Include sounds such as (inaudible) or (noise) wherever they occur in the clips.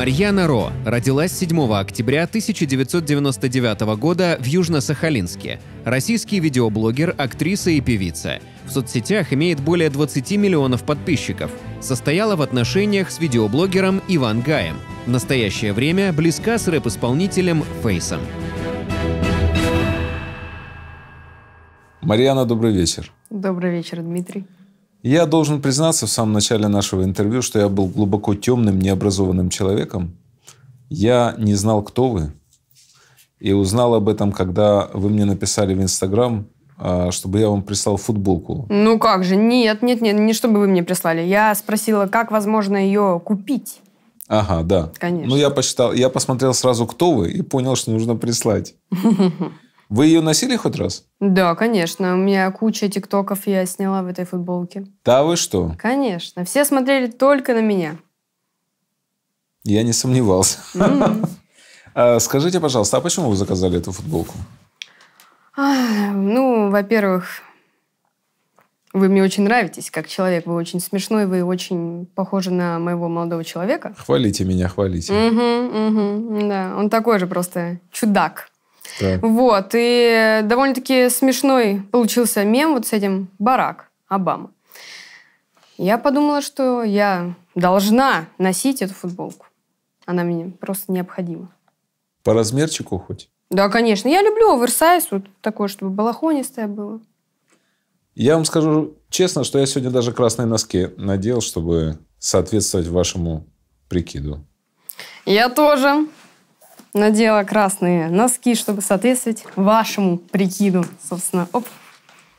Марьяна Ро родилась 7 октября 1999 года в Южно-Сахалинске. Российский видеоблогер, актриса и певица. В соцсетях имеет более 20 миллионов подписчиков. Состояла в отношениях с видеоблогером Иван Гаем. В настоящее время близка с рэп-исполнителем Фейсом. Марьяна, добрый вечер. Добрый вечер, Дмитрий. Я должен признаться в самом начале нашего интервью, что я был глубоко темным, необразованным человеком. Я не знал, кто вы. И узнал об этом, когда вы мне написали в Инстаграм, а, чтобы я вам прислал футболку. Ну как же, нет, нет, нет, не чтобы вы мне прислали. Я спросила, как возможно ее купить. Ага, да. Конечно. Ну я посчитал, я посмотрел сразу, кто вы, и понял, что нужно прислать. (laughs) Вы ее носили хоть раз? Да, конечно. У меня куча тиктоков я сняла в этой футболке. Да вы что? Конечно. Все смотрели только на меня. Я не сомневался. (laughs) А, скажите, пожалуйста, а почему вы заказали эту футболку? А, ну, во-первых, вы мне очень нравитесь как человек. Вы очень смешной, вы очень похожи на моего молодого человека. Хвалите меня, хвалите. Угу, угу, да. Он такой же просто чудак. Да. Вот, и довольно-таки смешной получился мем вот с этим «Барак Обама». Я подумала, что я должна носить эту футболку. Она мне просто необходима. По размерчику хоть? Да, конечно. Я люблю оверсайз, вот такое, чтобы балахонистое было. Я вам скажу честно, что я сегодня даже красные носки надел, чтобы соответствовать вашему прикиду. Я тоже надела красные носки, чтобы соответствовать вашему прикиду, собственно. Оп.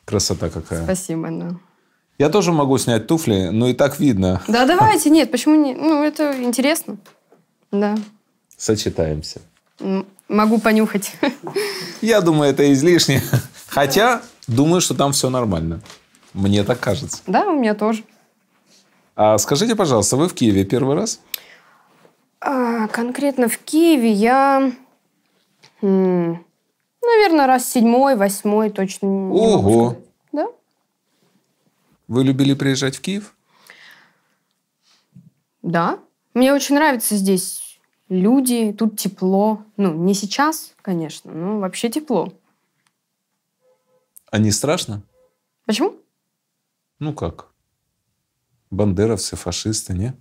Красота какая. Спасибо, да. Я тоже могу снять туфли, но и так видно. Да, давайте, нет, почему не? Ну, это интересно. Да. Сочетаемся. Могу понюхать. Я думаю, это излишне. Хотя, думаю, что там все нормально. Мне так кажется. Да, у меня тоже. А скажите, пожалуйста, вы в Киеве первый раз? А, конкретно в Киеве я, м, наверное, раз седьмой, восьмой точно не могу Ого! сказать. Да? Вы любили приезжать в Киев? Да. Мне очень нравится здесь люди, тут тепло. Ну, не сейчас, конечно, но вообще тепло. А не страшно? Почему? Ну как? Бандеровцы, фашисты, не?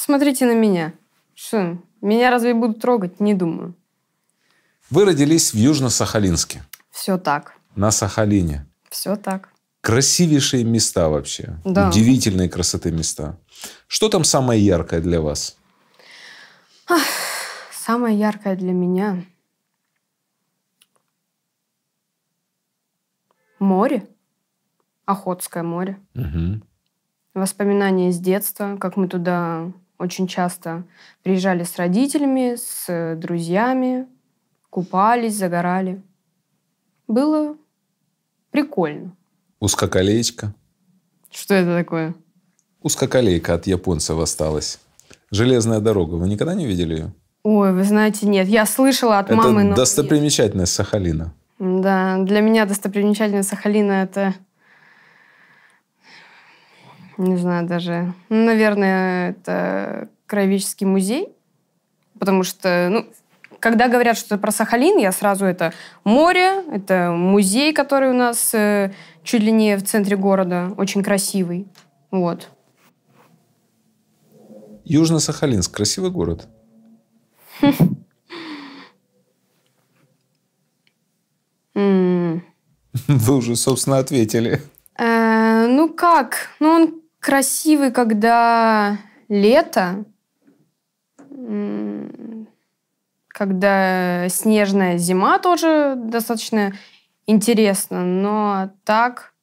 Посмотрите на меня. Что, меня разве будут трогать? Не думаю. Вы родились в Южно-Сахалинске. Все так. На Сахалине. Все так. Красивейшие места вообще. Да. Удивительные красоты места. Что там самое яркое для вас? Ах, самое яркое для меня море. Охотское море. Угу. Воспоминания с детства, как мы туда очень часто приезжали с родителями, с друзьями, купались, загорали. Было прикольно. Узкоколеечка. Что это такое? Узкоколейка от японцев осталась. Железная дорога. Вы никогда не видели ее? Ой, вы знаете, нет. Я слышала от это мамы. Это достопримечательность нет. Сахалина. Да, для меня достопримечательность Сахалина – это не знаю даже, ну, наверное, это Краеведческий музей, потому что, ну, когда говорят, что про Сахалин, я сразу это море, это музей, который у нас э, чуть ли не в центре города, очень красивый, вот. Южно-Сахалинск – красивый город? Вы уже, собственно, ответили. Э, ну как? Ну он красивый, когда лето, когда снежная зима тоже достаточно интересно, но так,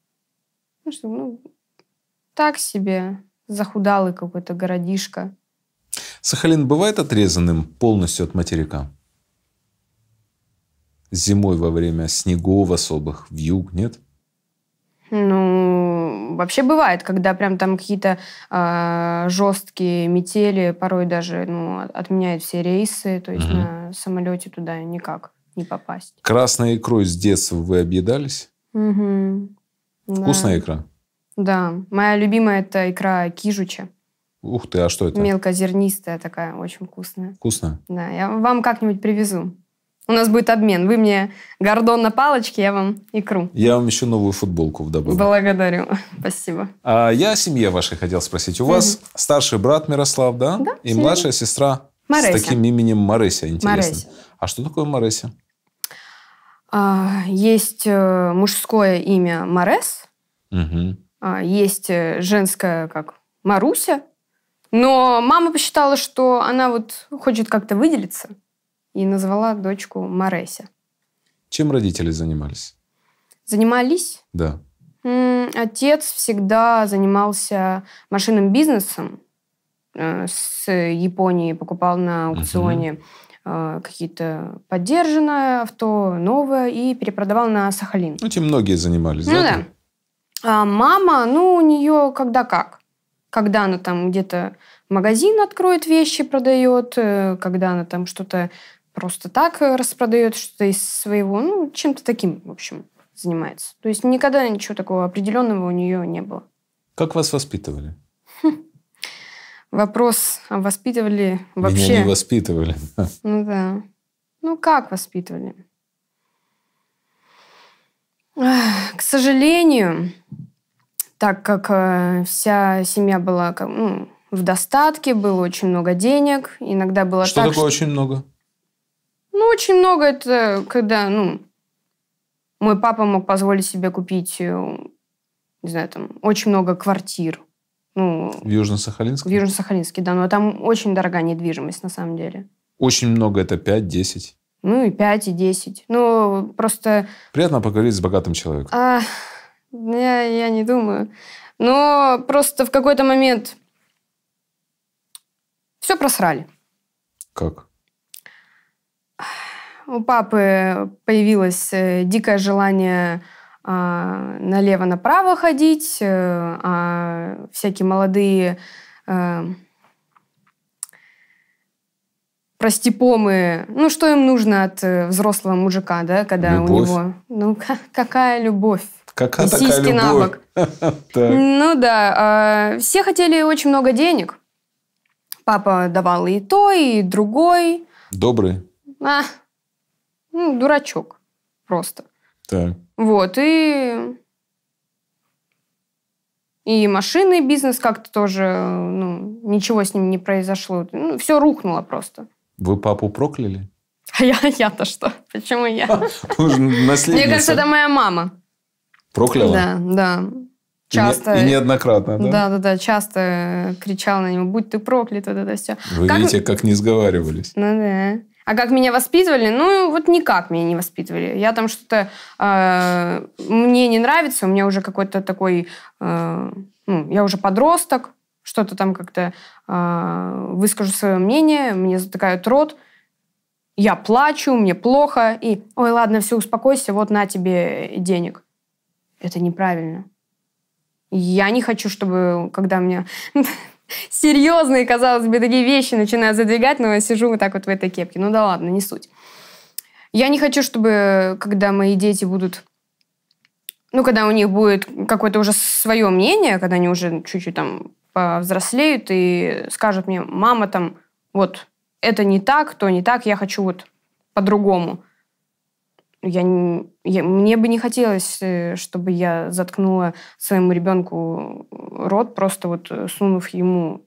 ну, что, ну так себе захудалый какой-то городишко. Сахалин бывает отрезанным полностью от материка? Зимой во время снегов особых, в юг, нет? Ну, вообще бывает, когда прям там какие-то э, жесткие метели, порой даже ну, отменяют все рейсы, то есть угу. на самолете туда никак не попасть. Красной икрой с детства вы объедались? Угу. Вкусная да. икра? Да. Моя любимая это икра кижуча. Ух ты, а что это? Мелкозернистая такая, очень вкусная. Вкусно? Да, я вам как-нибудь привезу. У нас будет обмен. Вы мне гордон на палочке, я вам икру. Я вам еще новую футболку вдобавок. Благодарю. (laughs) Спасибо. А я о семье вашей хотел спросить. У угу. вас старший брат Мирослав, да? Да. И семья. младшая сестра Мореся. с таким именем Мореся. Интересно. Мореся. А что такое Мореся? А, есть э, мужское имя Марес, Угу. А, есть э, женское, как Маруся. Но мама посчитала, что она вот хочет как-то выделиться и назвала дочку Мареся. Чем родители занимались? Занимались? Да. Отец всегда занимался машинным бизнесом э, с Японии, покупал на аукционе угу. какие-то поддержанное авто, новое, и перепродавал на Сахалин. Ну, чем многие занимались, ну, да? да. А мама, ну, у нее когда как. Когда она там где-то магазин откроет вещи, продает, э, когда она там что-то просто так э, распродает что-то из своего, ну, чем-то таким, в общем, занимается. То есть никогда ничего такого определенного у нее не было. Как вас воспитывали? (laughs) Вопрос, а воспитывали вообще? Меня не воспитывали. (laughs) Ну да. Ну как воспитывали? К сожалению, так как э, вся семья была ну, в достатке, было очень много денег, иногда было что так, такое что... очень много? Ну, очень много это, когда, ну, мой папа мог позволить себе купить, э, не знаю, там, очень много квартир. Ну, в Южно-Сахалинске? В Южно-Сахалинске, да. Но там очень дорогая недвижимость, на самом деле. Очень много это 5-10? Ну, и 5, и 10. Ну, просто... Приятно поговорить с богатым человеком. А, я, я не думаю. Но просто в какой-то момент все просрали. Как? У папы появилось э, дикое желание а, налево-направо ходить, э, а всякие молодые э, простепомы, ну что им нужно от взрослого мужика, да, когда любовь. у него, ну какая любовь, какая и такая сиськи на бок. (laughs) Ну да, а все хотели очень много денег. Папа давал и то, и другой. Добрый. А, ну, дурачок просто. Так. Вот, и... И машинный бизнес как-то тоже, ну, ничего с ним не произошло. Ну, все рухнуло просто. Вы папу прокляли? А я, (laughs) я-то что? Почему я? (laughs) Мне кажется, это моя мама. Прокляла? Да, да. Часто. И, не, и неоднократно, да? Да, да, да. Часто кричал на него, будь ты проклят, вот это все. Вы как... видите, как не сговаривались. Ну да. А как меня воспитывали? Ну, вот никак меня не воспитывали. Я там что-то... Э, мне не нравится, у меня уже какой-то такой... Э, ну, я уже подросток, что-то там как-то э, выскажу свое мнение, мне затыкают рот, я плачу, мне плохо, и «Ой, ладно, все, успокойся, вот на тебе денег». Это неправильно. Я не хочу, чтобы, когда мне (laughs) серьезные, казалось бы, такие вещи начинаю задвигать, но я сижу вот так вот в этой кепке. Ну да ладно, не суть. Я не хочу, чтобы, когда мои дети будут ну, когда у них будет какое-то уже свое мнение, когда они уже чуть-чуть там повзрослеют и скажут мне, мама там, вот, это не так, то не так, я хочу вот по-другому я, я, мне бы не хотелось, э, чтобы я заткнула своему ребенку рот, просто вот э, сунув ему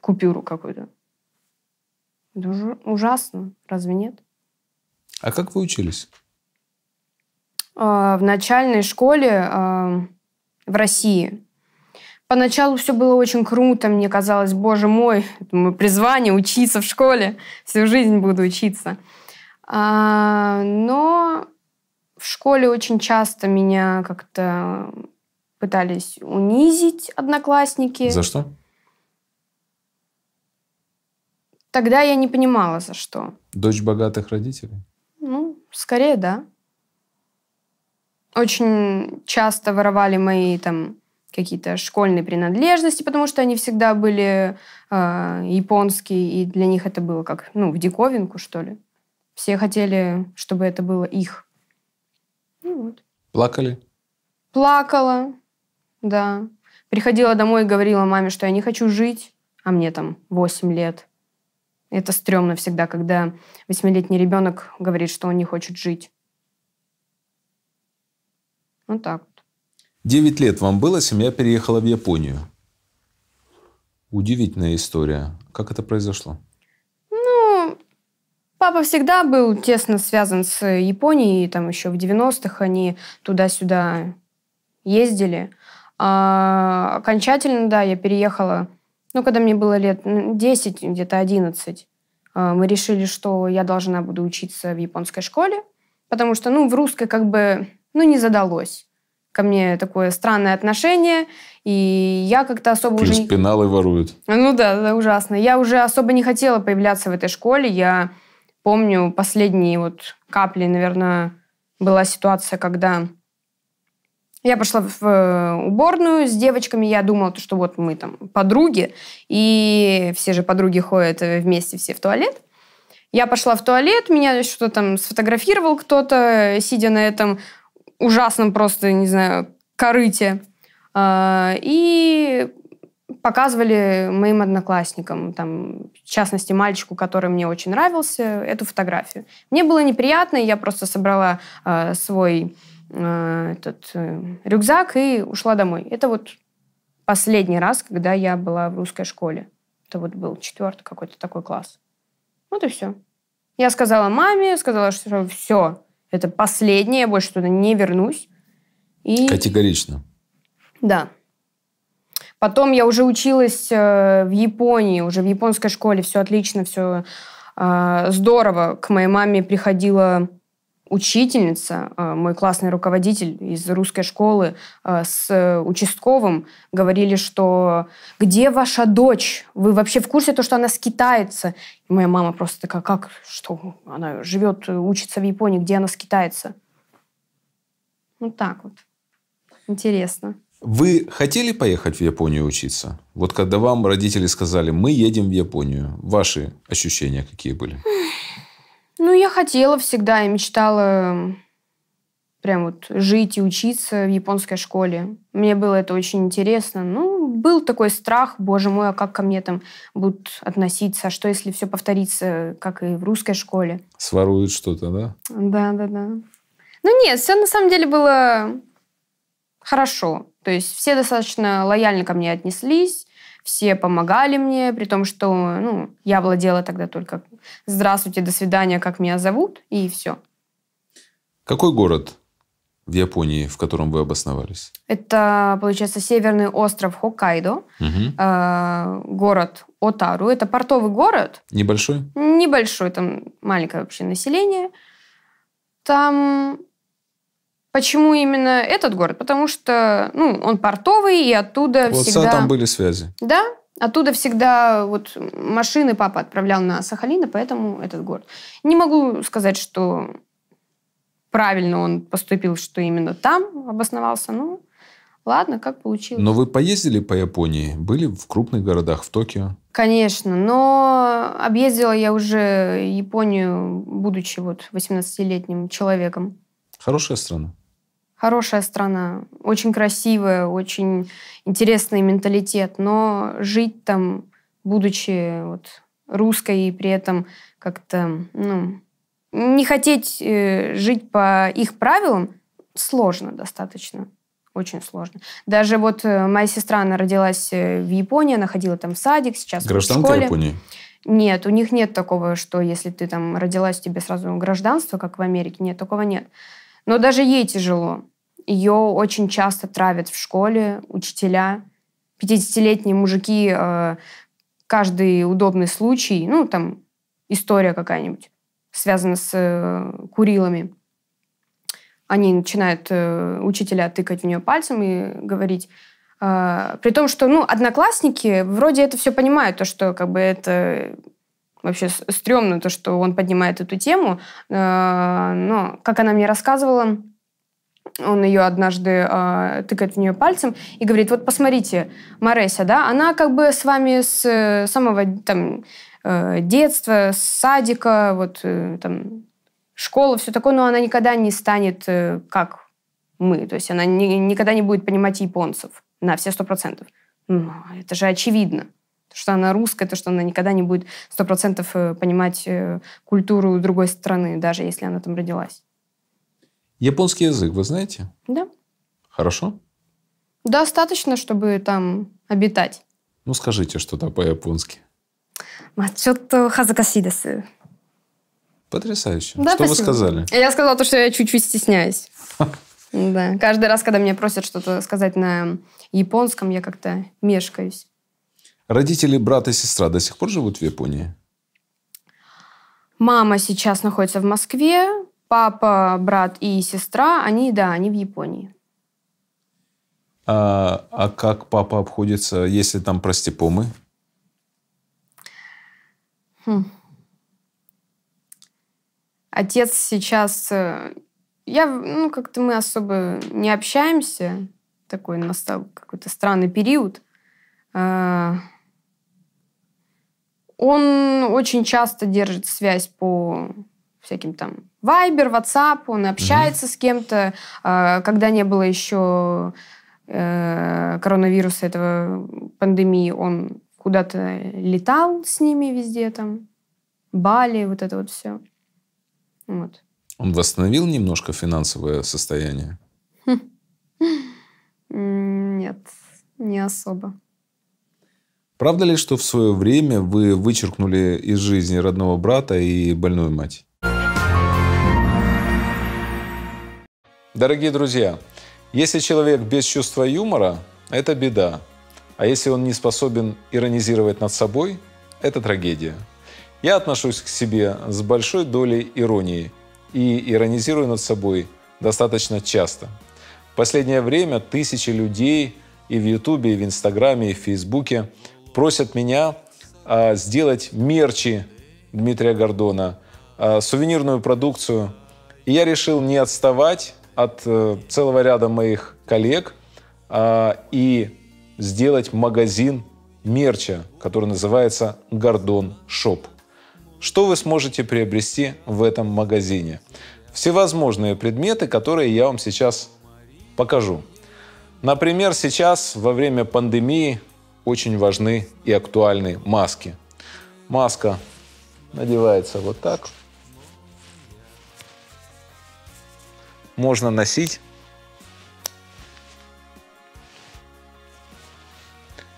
купюру какую-то. Это уже ужасно, разве нет? А как вы учились? А, в начальной школе а, в России. Поначалу все было очень круто, мне казалось, боже мой, это мое призвание учиться в школе, всю жизнь буду учиться. А, но в школе очень часто меня как-то пытались унизить одноклассники. За что? Тогда я не понимала, за что. Дочь богатых родителей? Ну, скорее, да. Очень часто воровали мои там какие-то школьные принадлежности, потому что они всегда были э, японские, и для них это было как, ну, в диковинку, что ли. Все хотели, чтобы это было их. Ну, вот. Плакали? Плакала, да. Приходила домой и говорила маме, что я не хочу жить, а мне там 8 лет. Это стрёмно всегда, когда восьмилетний ребенок говорит, что он не хочет жить. Вот так вот. Девять лет вам было, семья переехала в Японию. Удивительная история. Как это произошло? Папа всегда был тесно связан с Японией, там еще в 90-х они туда-сюда ездили. А окончательно, да, я переехала, ну, когда мне было лет 10, где-то 11, а, мы решили, что я должна буду учиться в японской школе, потому что, ну, в русской как бы, ну, не задалось. Ко мне такое странное отношение, и я как-то особо Плюс уже... Плюс пеналы воруют. Ну да, да, ужасно. Я уже особо не хотела появляться в этой школе, я помню последние вот капли, наверное, была ситуация, когда я пошла в э, уборную с девочками, я думала, что вот мы там подруги, и все же подруги ходят вместе все в туалет. Я пошла в туалет, меня что-то там сфотографировал кто-то, сидя на этом ужасном просто, не знаю, корыте. А, и показывали моим одноклассникам, там, в частности, мальчику, который мне очень нравился, эту фотографию. Мне было неприятно, я просто собрала э, свой э, этот, э, рюкзак и ушла домой. Это вот последний раз, когда я была в русской школе. Это вот был четвертый какой-то такой класс. Вот и все. Я сказала маме, сказала, что все, это последнее, я больше туда не вернусь. И... Категорично. Да. Потом я уже училась э, в Японии, уже в японской школе, все отлично, все а, здорово. К моей маме приходила учительница, э, мой классный руководитель из русской школы э, с участковым говорили, что где ваша дочь? Вы вообще в курсе то, что она скитается? И моя мама просто такая, как, что? Она живет, учится в Японии, где она скитается? Ну вот так вот. Интересно. Вы хотели поехать в Японию учиться? Вот когда вам родители сказали, мы едем в Японию, ваши ощущения какие были? Ну, я хотела всегда, и мечтала прям вот жить и учиться в японской школе. Мне было это очень интересно. Ну, был такой страх, боже мой, а как ко мне там будут относиться? А что, если все повторится, как и в русской школе? Своруют что-то, да? Да, да, да. Ну нет, все на самом деле было хорошо. То есть все достаточно лояльно ко мне отнеслись, все помогали мне, при том, что ну, я владела тогда только «Здравствуйте, до свидания, как меня зовут?» и все. Какой город в Японии, в котором вы обосновались? Это, получается, северный остров Хоккайдо, угу. э, город Отару. Это портовый город. Небольшой? Небольшой, там маленькое вообще население. Там Почему именно этот город? Потому что, ну, он портовый, и оттуда вот всегда... там были связи. Да, Оттуда всегда вот машины папа отправлял на Сахалин, и поэтому этот город. Не могу сказать, что правильно он поступил, что именно там обосновался. Ну, ладно, как получилось. Но вы поездили по Японии? Были в крупных городах, в Токио? Конечно, но объездила я уже Японию, будучи вот 18-летним человеком. Хорошая страна хорошая страна, очень красивая, очень интересный менталитет, но жить там, будучи вот русской и при этом как-то, ну, не хотеть э, жить по их правилам сложно достаточно. Очень сложно. Даже вот э, моя сестра, она родилась э, в Японии, она ходила там в садик, сейчас Гражданка в школе. Японии? Нет, у них нет такого, что если ты там родилась, тебе сразу гражданство, как в Америке. Нет, такого нет. Но даже ей тяжело. Ее очень часто травят в школе учителя. 50-летние мужики э, каждый удобный случай, ну, там, история какая-нибудь, связана с э, Курилами, они начинают э, учителя тыкать в нее пальцем и говорить, при том, что, ну, одноклассники вроде это все понимают, то, что как бы это вообще стрёмно, то, что он поднимает эту тему. Но, как она мне рассказывала, он ее однажды э, тыкает в нее пальцем и говорит, вот посмотрите, Мареся, да, она как бы с вами с э, самого там э, детства, с садика, вот э, там школа, все такое, но она никогда не станет э, как мы, то есть она не, никогда не будет понимать японцев на все сто процентов. Ну, это же очевидно. То, что она русская, то, что она никогда не будет сто процентов э, понимать э, культуру другой страны, даже если она там родилась. Японский язык вы знаете? Да. Хорошо? Достаточно, чтобы там обитать. Ну, скажите что-то по-японски. Потрясающе. Да, что спасибо. вы сказали? Я сказала то, что я чуть-чуть стесняюсь. Да. Каждый раз, когда меня просят что-то сказать на японском, я как-то мешкаюсь. Родители брат и сестра до сих пор живут в Японии? Мама сейчас находится в Москве, папа, брат и сестра, они, да, они в Японии. А, а как папа обходится, если там простепомы? Хм. Отец сейчас... Э, я, ну, как-то мы особо не общаемся. Такой настал какой-то странный период. А, он очень часто держит связь по всяким там Viber, WhatsApp, он общается mm-hmm. с кем-то. А, когда не было еще э, коронавируса, этого пандемии, он куда-то летал с ними везде там. Бали, вот это вот все. Вот. Он восстановил немножко финансовое состояние? (laughs) Нет, не особо. Правда ли, что в свое время вы вычеркнули из жизни родного брата и больную мать? Дорогие друзья, если человек без чувства юмора, это беда. А если он не способен иронизировать над собой, это трагедия. Я отношусь к себе с большой долей иронии и иронизирую над собой достаточно часто. В последнее время тысячи людей и в Ютубе, и в Инстаграме, и в Фейсбуке просят меня а, сделать мерчи Дмитрия Гордона, а, сувенирную продукцию. И я решил не отставать от э, целого ряда моих коллег а, и сделать магазин мерча, который называется «Гордон Шоп». Что вы сможете приобрести в этом магазине? Всевозможные предметы, которые я вам сейчас покажу. Например, сейчас во время пандемии очень важны и актуальны маски. Маска надевается вот так – можно носить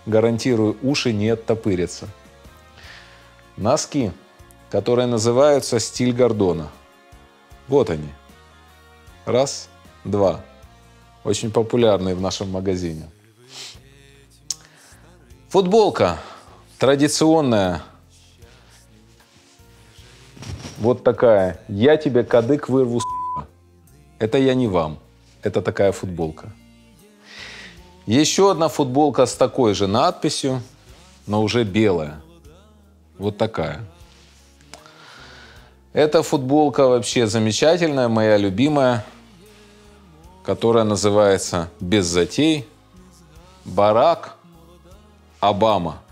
гарантирую, уши не оттопырятся. Носки, которые называются «Стиль Гордона». Вот они. Раз, два. Очень популярные в нашем магазине. Футболка традиционная. Вот такая. Я тебе кадык вырву, с***. Это я не вам. Это такая футболка. Еще одна футболка с такой же надписью, но уже белая. Вот такая. Эта футболка вообще замечательная, моя любимая, которая называется «Без затей» Барак Обама.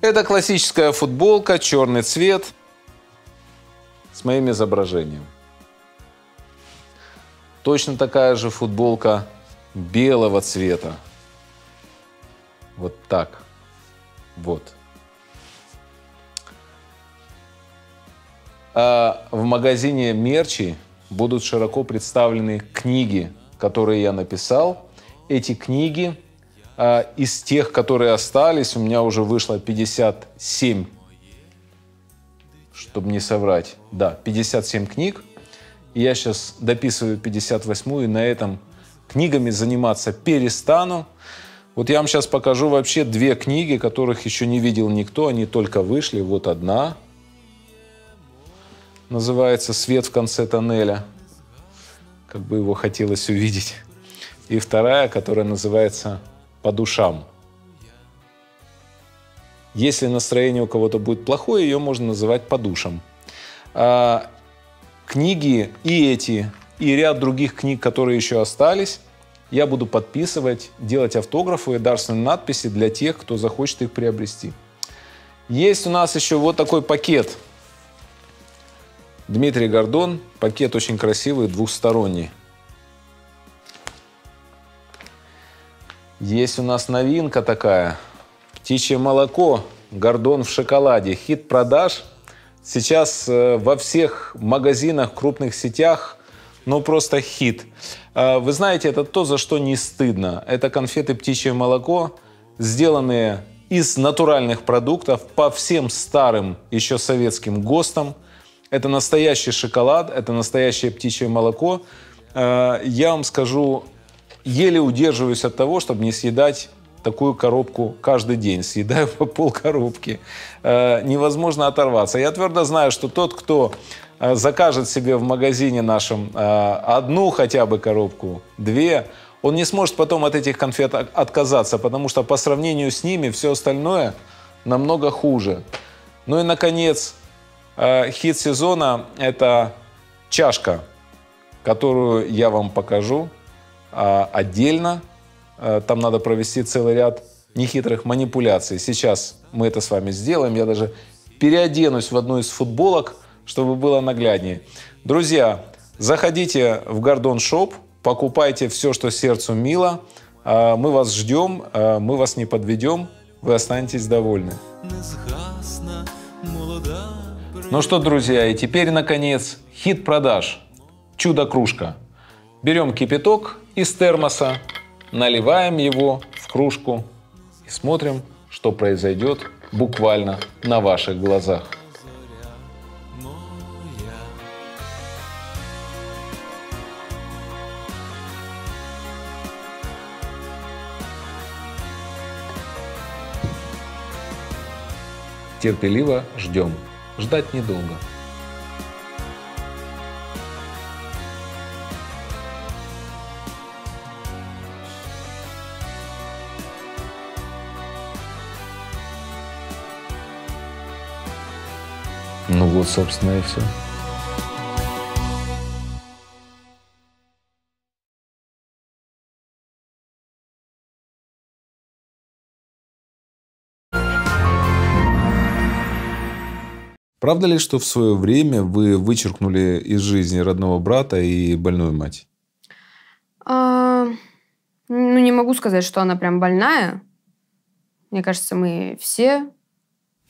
Это классическая футболка, черный цвет – с моим изображением. Точно такая же футболка белого цвета. Вот так. Вот. А в магазине мерчи будут широко представлены книги, которые я написал. Эти книги а, из тех, которые остались, у меня уже вышло 57 чтобы не соврать, да, 57 книг. И я сейчас дописываю 58-ю, и на этом книгами заниматься перестану. Вот я вам сейчас покажу вообще две книги, которых еще не видел никто, они только вышли. Вот одна называется «Свет в конце тоннеля». Как бы его хотелось увидеть. И вторая, которая называется «По душам». Если настроение у кого-то будет плохое, ее можно называть по душам. А, книги и эти, и ряд других книг, которые еще остались, я буду подписывать, делать автографы и дарственные надписи для тех, кто захочет их приобрести. Есть у нас еще вот такой пакет. Дмитрий Гордон. Пакет очень красивый, двухсторонний. Есть у нас новинка такая – «Птичье молоко», «Гордон в шоколаде», хит продаж. Сейчас э, во всех магазинах, крупных сетях, ну просто хит. Э, вы знаете, это то, за что не стыдно. Это конфеты «Птичье молоко», сделанные из натуральных продуктов по всем старым еще советским ГОСТам. Это настоящий шоколад, это настоящее птичье молоко. Э, я вам скажу, еле удерживаюсь от того, чтобы не съедать такую коробку каждый день, съедаю (laughs) по пол коробки. Э, невозможно оторваться. Я твердо знаю, что тот, кто э, закажет себе в магазине нашем э, одну хотя бы коробку, две, он не сможет потом от этих конфет отказаться, потому что по сравнению с ними все остальное намного хуже. Ну и, наконец, хит сезона – это чашка, которую я вам покажу а, отдельно – Э, там надо провести целый ряд нехитрых манипуляций. Сейчас мы это с вами сделаем. Я даже переоденусь в одну из футболок, чтобы было нагляднее. Друзья, заходите в Гордон Шоп, покупайте все, что сердцу мило. Э, мы вас ждем, э, мы вас не подведем, вы останетесь довольны. Ну что, друзья, и теперь, наконец, хит продаж. Чудо-кружка. Берем кипяток из термоса, наливаем его в кружку и смотрим, что произойдет буквально на ваших глазах. Терпеливо ждем. Ждать недолго. Вот, собственно, и все. Правда ли, что в свое время вы вычеркнули из жизни родного брата и больную мать? А, ну, не могу сказать, что она прям больная. Мне кажется, мы все...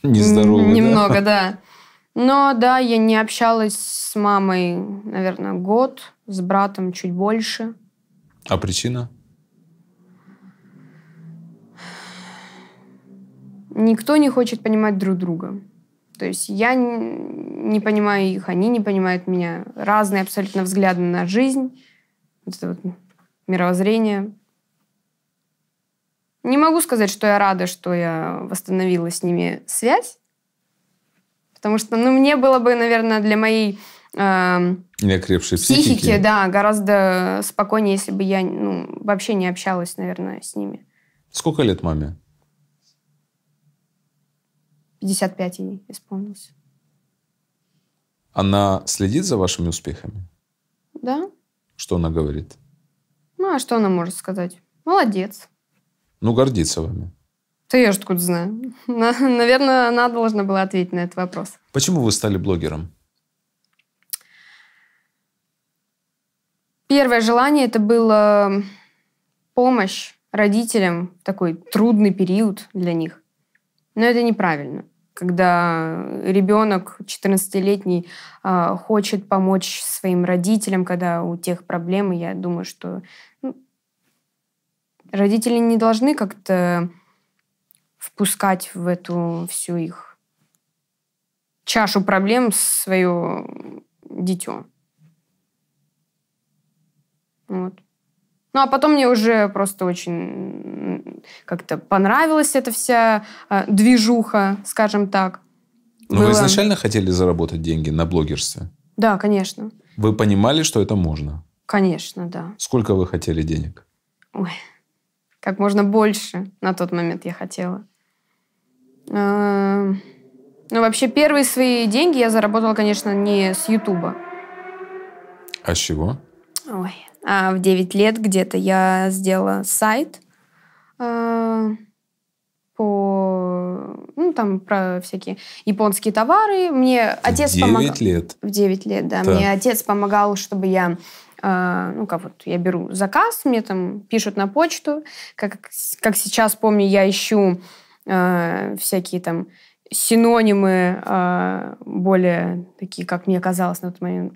Нездоровы, Немного, да. да. Но да, я не общалась с мамой, наверное, год, с братом чуть больше. А причина? Никто не хочет понимать друг друга. То есть я не понимаю их, они не понимают меня. Разные абсолютно взгляды на жизнь, это вот мировоззрение. Не могу сказать, что я рада, что я восстановила с ними связь, Потому что, ну, мне было бы, наверное, для моей э, психики, психики, да, гораздо спокойнее, если бы я ну, вообще не общалась, наверное, с ними. Сколько лет маме? 55 ей исполнилось. Она следит за вашими успехами? Да. Что она говорит? Ну, а что она может сказать? Молодец. Ну, гордится вами. Да я же откуда знаю. (laughs) Наверное, она должна была ответить на этот вопрос. Почему вы стали блогером? Первое желание это было помощь родителям в такой трудный период для них. Но это неправильно. Когда ребенок 14-летний э, а, хочет помочь своим родителям, когда у тех проблемы, я думаю, что ну, родители не должны как-то впускать в эту всю их чашу проблем свое дитё. Вот. Ну, а потом мне уже просто очень как-то понравилась эта вся а, движуха, скажем так. Но Было... вы изначально хотели заработать деньги на блогерстве? Да, конечно. Вы понимали, что это можно? Конечно, да. Сколько вы хотели денег? Ой, как можно больше на тот момент я хотела. Эм, ну, вообще, первые свои деньги я заработала, конечно, не с Ютуба. А с чего? Ой, а в 9 лет где-то я сделала сайт э, по... Ну, там про всякие японские товары. Мне отец помогал... В 9 помог... лет? В 9 лет, да. Так. Мне отец помогал, чтобы я э, ну как вот я беру заказ, мне там пишут на почту, как, как сейчас помню, я ищу Э, всякие там синонимы э, более такие, как мне казалось на тот момент,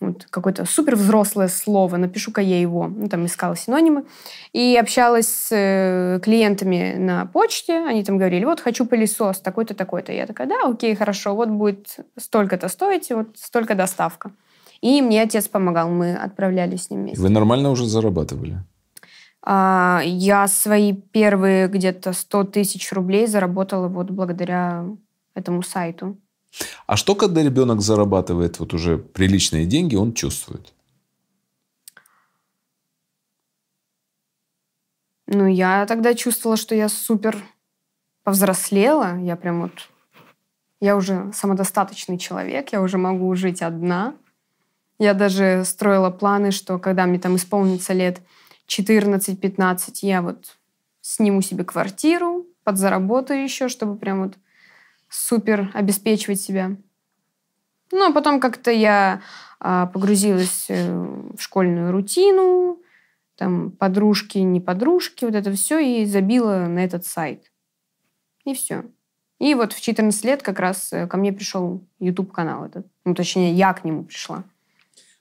вот, какое-то супер взрослое слово, напишу-ка я его. Ну, там искала синонимы. И общалась с э, клиентами на почте. Они там говорили, вот хочу пылесос такой-то, такой-то. Я такая, да, окей, хорошо, вот будет столько-то стоить, вот столько доставка. И мне отец помогал, мы отправлялись с ним вместе. Вы нормально уже зарабатывали? А, я свои первые где-то 100 тысяч рублей заработала вот благодаря этому сайту. А что, когда ребенок зарабатывает вот уже приличные деньги, он чувствует? Ну, я тогда чувствовала, что я супер повзрослела. Я прям вот... Я уже самодостаточный человек, я уже могу жить одна. Я даже строила планы, что когда мне там исполнится лет 14-15 я вот сниму себе квартиру, подзаработаю еще, чтобы прям вот супер обеспечивать себя. Ну, а потом как-то я а, погрузилась э, в школьную рутину, там подружки, не подружки, вот это все, и забила на этот сайт. И все. И вот в 14 лет как раз э, ко мне пришел YouTube-канал этот. Ну, точнее, я к нему пришла.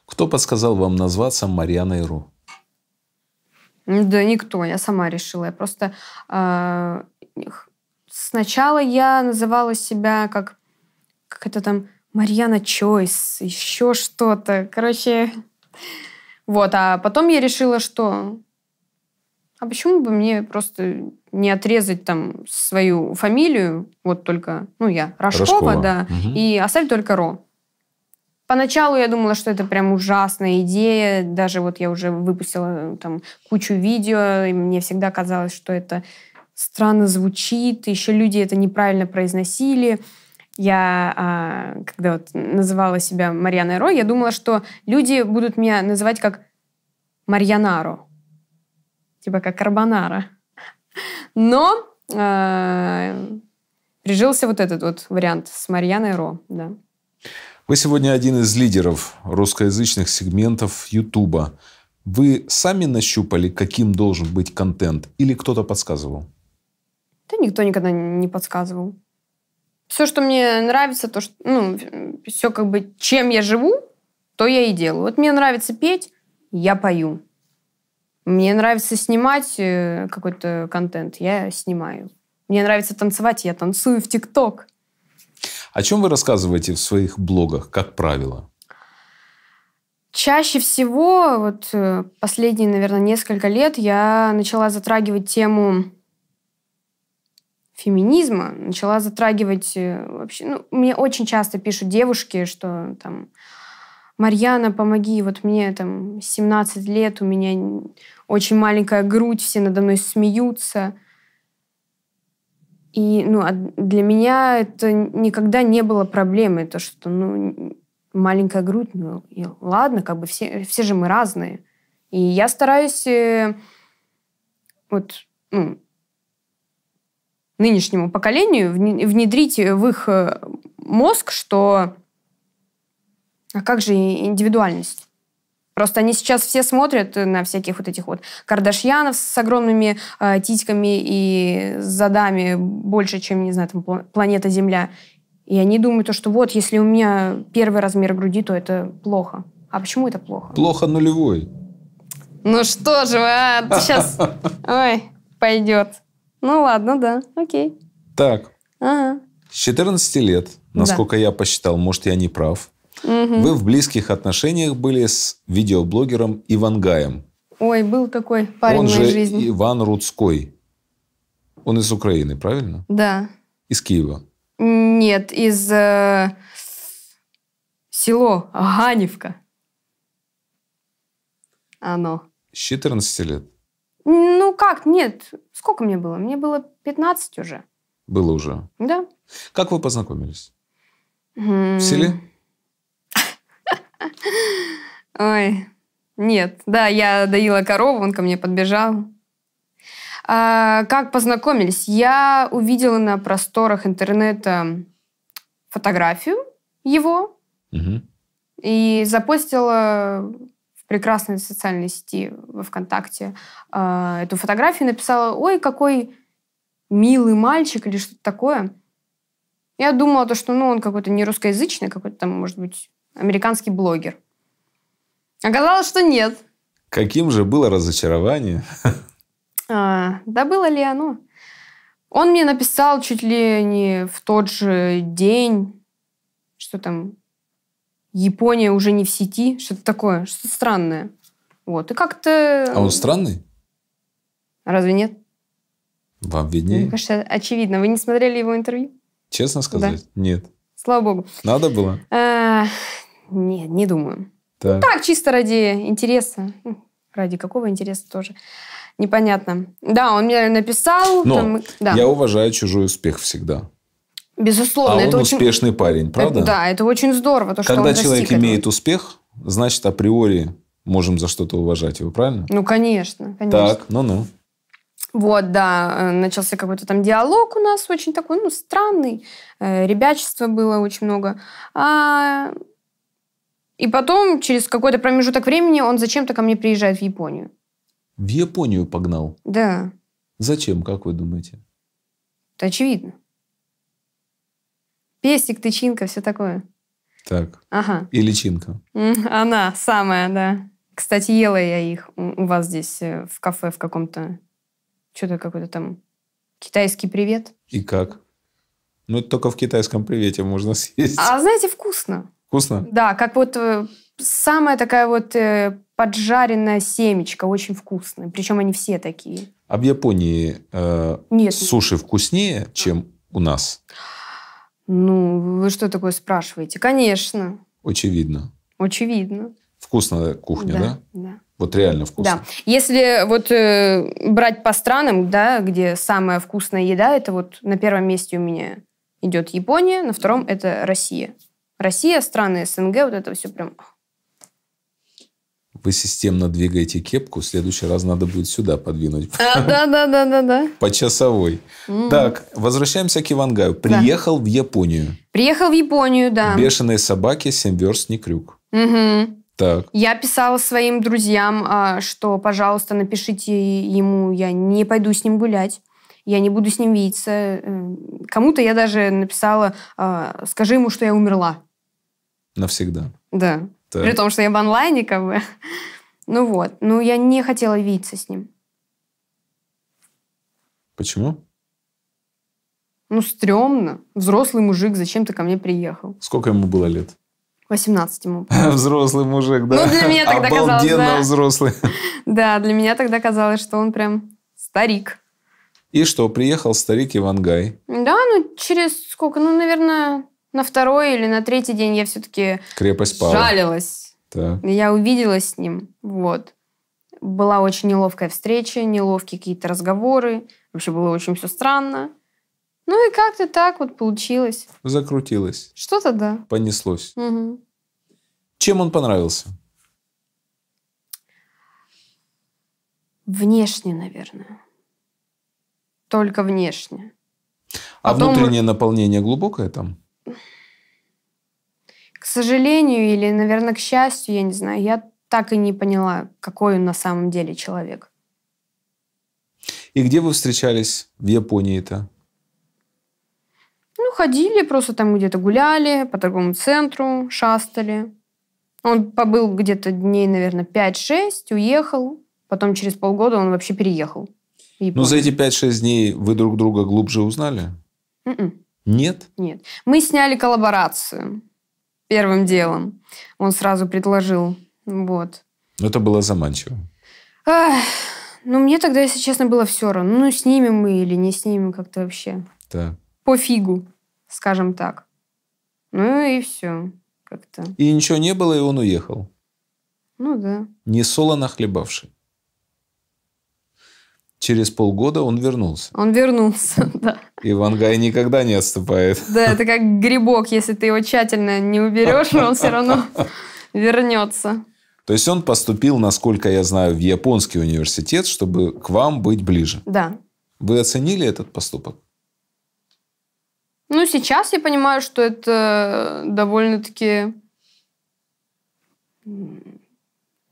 Кто подсказал вам назваться Марьяной Ру? Да никто, я сама решила. Я просто э, сначала я называла себя как как это там Марьяна Чойс, еще что-то. Короче, вот. А потом я решила, что а почему бы мне просто не отрезать там свою фамилию, вот только, ну, я Рожкова, Рожкова. да, угу. и оставить только Ро. Поначалу я думала, что это прям ужасная идея. Даже вот я уже выпустила э, там кучу видео, и мне всегда казалось, что это странно звучит, еще люди это неправильно произносили. Я, а, когда вот называла себя Марьяной Ро, я думала, что люди будут меня называть как Марьянаро, типа как Карбонара. Но э, прижился вот этот вот вариант с Марьяной Ро, да. Вы сегодня один из лидеров русскоязычных сегментов Ютуба. Вы сами нащупали, каким должен быть контент? Или кто-то подсказывал? Да никто никогда не подсказывал. Все, что мне нравится, то, что, ну, все как бы, чем я живу, то я и делаю. Вот мне нравится петь, я пою. Мне нравится снимать э, какой-то контент, я снимаю. Мне нравится танцевать, я танцую в ТикТок. О чем вы рассказываете в своих блогах, как правило? Чаще всего, вот э, последние, наверное, несколько лет я начала затрагивать тему феминизма, начала затрагивать э, вообще... Ну, мне очень часто пишут девушки, что там «Марьяна, помоги, вот мне там 17 лет, у меня очень маленькая грудь, все надо мной смеются». И ну, а для меня это никогда не было проблемой, то, что ну, маленькая грудь, ну и ладно, как бы все, все же мы разные. И я стараюсь э, вот, ну, нынешнему поколению внедрить в их э, мозг, что а как же индивидуальность? Просто они сейчас все смотрят э, на всяких вот этих вот кардашьянов с огромными э, титьками и задами больше, чем, не знаю, там, планета Земля. И они думают, что вот, если у меня первый размер груди, то это плохо. А почему это плохо? Плохо нулевой. Ну что же вы, а, сейчас... (laughs) Ой, пойдет. Ну ладно, да, окей. Так. Ага. С 14 лет, насколько да. я посчитал, может, я не прав, Угу. Вы в близких отношениях были с видеоблогером Ивангаем. Ой, был такой парень Он в моей же жизни. Иван Рудской. Он из Украины, правильно? Да. Из Киева? Нет, из э, село Ганевка. Оно. С 14 лет? Ну как, нет. Сколько мне было? Мне было 15 уже. Было уже? Да. Как вы познакомились? В селе? Ой, нет. Да, я доила корову, он ко мне подбежал. А, как познакомились? Я увидела на просторах интернета фотографию его угу. и запостила в прекрасной социальной сети во ВКонтакте а, эту фотографию. Написала, ой, какой милый мальчик или что-то такое. Я думала, то, что ну, он какой-то не русскоязычный, какой-то там, может быть, американский блогер. Оказалось, что нет. Каким же было разочарование? А, да было ли оно? Он мне написал чуть ли не в тот же день, что там Япония уже не в сети, что-то такое, что-то странное. Вот, и как-то... А он странный? Разве нет? Вам виднее. Мне кажется, очевидно. Вы не смотрели его интервью? Честно сказать, да. нет. Слава богу. Надо было? А, нет, не думаю. Так. Ну так, чисто ради интереса. Ну, ради какого интереса тоже. Непонятно. Да, он мне написал. Но там, да. я уважаю чужой успех всегда. Безусловно. А это он очень... успешный парень, правда? Это, да, это очень здорово. То, Когда что человек имеет этого. успех, значит, априори можем за что-то уважать его, правильно? Ну, конечно, конечно. Так, ну-ну. Вот, да, э, начался какой-то там диалог у нас очень такой, ну, странный. Э, ребячество было очень много. А и потом, через какой-то промежуток времени, он зачем-то ко мне приезжает в Японию. В Японию погнал? Да. Зачем, как вы думаете? Это очевидно. Пестик, тычинка, все такое. Так. Ага. И личинка. Она самая, да. Кстати, ела я их у вас здесь э, в кафе в каком-то... Что-то какой-то там китайский привет. И как? Ну, это только в китайском привете можно (laughs) съесть. А знаете, вкусно. Вкусно? Да, как вот э, самая такая вот э, поджаренная семечка, очень вкусная. Причем они все такие. А в Японии э, нет, суши нет. вкуснее, чем у нас? Ну, вы что такое спрашиваете? Конечно. Очевидно. Очевидно. Вкусная кухня, да? Да. да. Вот реально вкусно. Да. Если вот э, брать по странам, да, где самая вкусная еда, это вот на первом месте у меня идет Япония, на втором это Россия. Россия, страны СНГ, вот это все прям... Вы системно двигаете кепку, в следующий раз надо будет сюда подвинуть. да, да, да, да, да. По часовой. Так, возвращаемся к Ивангаю. Приехал в Японию. Приехал в Японию, да. Бешеные собаки, семь верст, не крюк. Так. Я писала своим друзьям, а, что, пожалуйста, напишите ему, я не пойду с ним гулять, я не буду с ним видеться. Э, кому-то я даже написала, а, скажи ему, что я умерла. Навсегда. Да. Так. При том, что я в онлайне как бы. Ну вот. Ну, я не хотела видеться с ним. Почему? Ну, стрёмно. Взрослый мужик, зачем ты ко мне приехал? Сколько ему было лет? 18 ему. (laughs) Взрослый мужик, да? Ну, для меня тогда Обалденно казалось, да. взрослый. (laughs) Да, для меня тогда казалось, что он прям старик. И что, приехал старик Ивангай? Да, ну, через сколько? Ну, наверное, на второй или на третий день я все-таки крепость жалилась. Да. Я увиделась с ним, вот. Была очень неловкая встреча, неловкие какие-то разговоры. Вообще было очень все странно. Ну и как-то так вот получилось. Закрутилось. Что-то да. Понеслось. Угу. Чем он понравился? Внешне, наверное. Только внешне. А Потом... внутреннее наполнение глубокое там? К сожалению или, наверное, к счастью, я не знаю, я так и не поняла, какой он на самом деле человек. И где вы встречались в Японии-то? Ну, ходили, просто там где-то гуляли, по торговому центру шастали. Он побыл где-то дней, наверное, 5-6, уехал. Потом через полгода он вообще переехал. Ну за эти 5-6 дней вы друг друга глубже узнали? Mm-mm. М-м. Нет? Нет. Мы сняли коллаборацию первым делом. Он сразу предложил. Вот. Это было заманчиво. Ах, ну, мне тогда, если честно, было все равно. Ну, снимем мы или не снимем как-то вообще. Да. По фигу, скажем так. Ну и все. Как-то. И ничего не было, и он уехал. Ну да. Не соло нахлебавший. Через полгода он вернулся. Он вернулся, (laughs) да. Ивангай никогда не отступает. Да, это как грибок. Если ты его тщательно не уберешь, он все равно (laughs) вернется. То есть он поступил, насколько я знаю, в японский университет, чтобы к вам быть ближе. Да. Вы оценили этот поступок? Ну, сейчас я понимаю, что это довольно-таки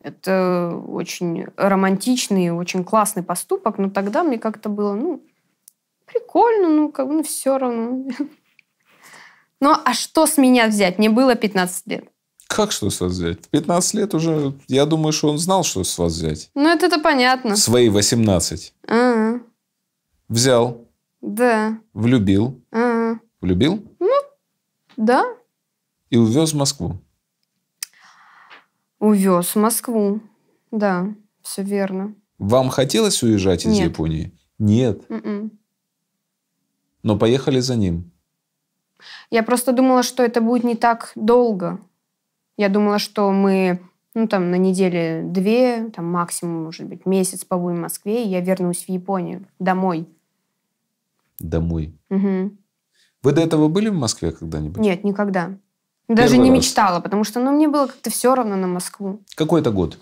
это очень романтичный, очень классный поступок, но тогда мне как-то было, ну, прикольно, ну, как бы, ну, все равно. (laughs) Ну, а что с меня взять? Мне было 15 лет. Как что с вас взять? 15 лет уже, я думаю, что он знал, что с вас взять. Ну, это-то понятно. Свои 18. А-а. Взял. Да. Влюбил. А-а. Влюбил? Ну, да. И увез в Москву. Увез в Москву. Да, все верно. Вам хотелось уезжать из Нет. Японии? Нет. Mm-mm. М-м. Но поехали за ним. Я просто думала, что это будет не так долго. Я думала, что мы ну, там, на неделе две, там, максимум, может быть, месяц побудем в Москве, и я вернусь в Японию, домой. Домой. Угу. Вы до этого были в Москве когда-нибудь? Нет, никогда. Даже Первый не раз. мечтала, потому что ну, мне было как-то все равно на Москву. Какой это год?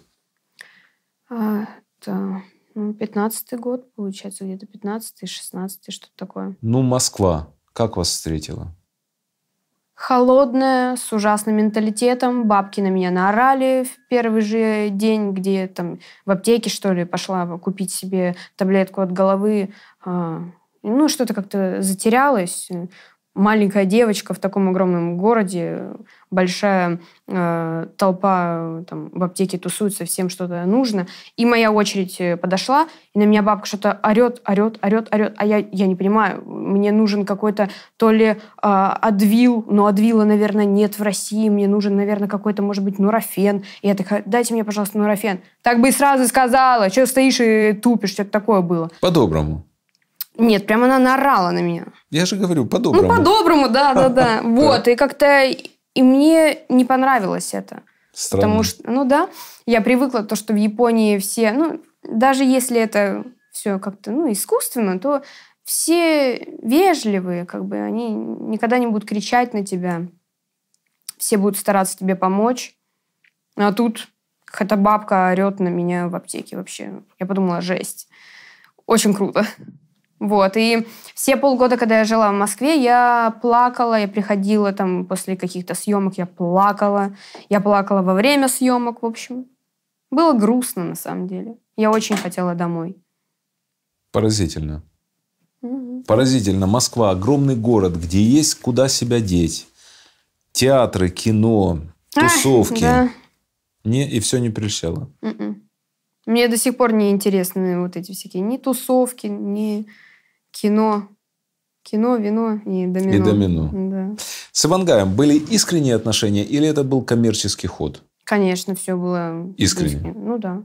А, это ну, 15-й год, получается, где-то 15-й, 16-й, что-то такое. Ну, Москва. Как вас встретила? холодная, с ужасным менталитетом. Бабки на меня наорали в первый же день, где там в аптеке, что ли, пошла купить себе таблетку от головы. А, ну, что-то как-то затерялось маленькая девочка в таком огромном городе, большая э, толпа там, в аптеке тусуется, всем что-то нужно. И моя очередь э, подошла, и на меня бабка что-то орет, орет, орет, орет. А я, я не понимаю, мне нужен какой-то то ли э, адвил, но адвила, наверное, нет в России, мне нужен, наверное, какой-то, может быть, нурофен. И я такая, дайте мне, пожалуйста, нурофен. Так бы и сразу сказала, что стоишь и тупишь, что-то такое было. По-доброму. Нет, прям она наорала на меня. Я же говорю, ну, по-доброму. Ну, по-доброму, да, да, (laughs) да. Вот, и как-то... И мне не понравилось это. Странно. Потому что, ну да, я привыкла то, что в Японии все, ну, даже если это все как-то, ну, искусственно, то все вежливые, как бы, они никогда не будут кричать на тебя. Все будут стараться тебе помочь. А тут какая-то бабка орет на меня в аптеке вообще. Я подумала, жесть. Очень круто. Вот, и все полгода, когда я жила в Москве, я плакала, я приходила там после каких-то съемок, я плакала, я плакала во время съемок, в общем. Было грустно, на самом деле. Я очень хотела домой. Поразительно. Угу. Поразительно. Москва – огромный город, где есть куда себя деть. Театры, кино, тусовки. Ах, да. Не, и все не прельщало. Мне до сих пор не интересны вот эти всякие ни тусовки, ни... Не кино. Кино, вино и домино. И домино. Да. С Ивангаем были искренние отношения или это был коммерческий ход? Конечно, все было искренне. искренне. Ну да.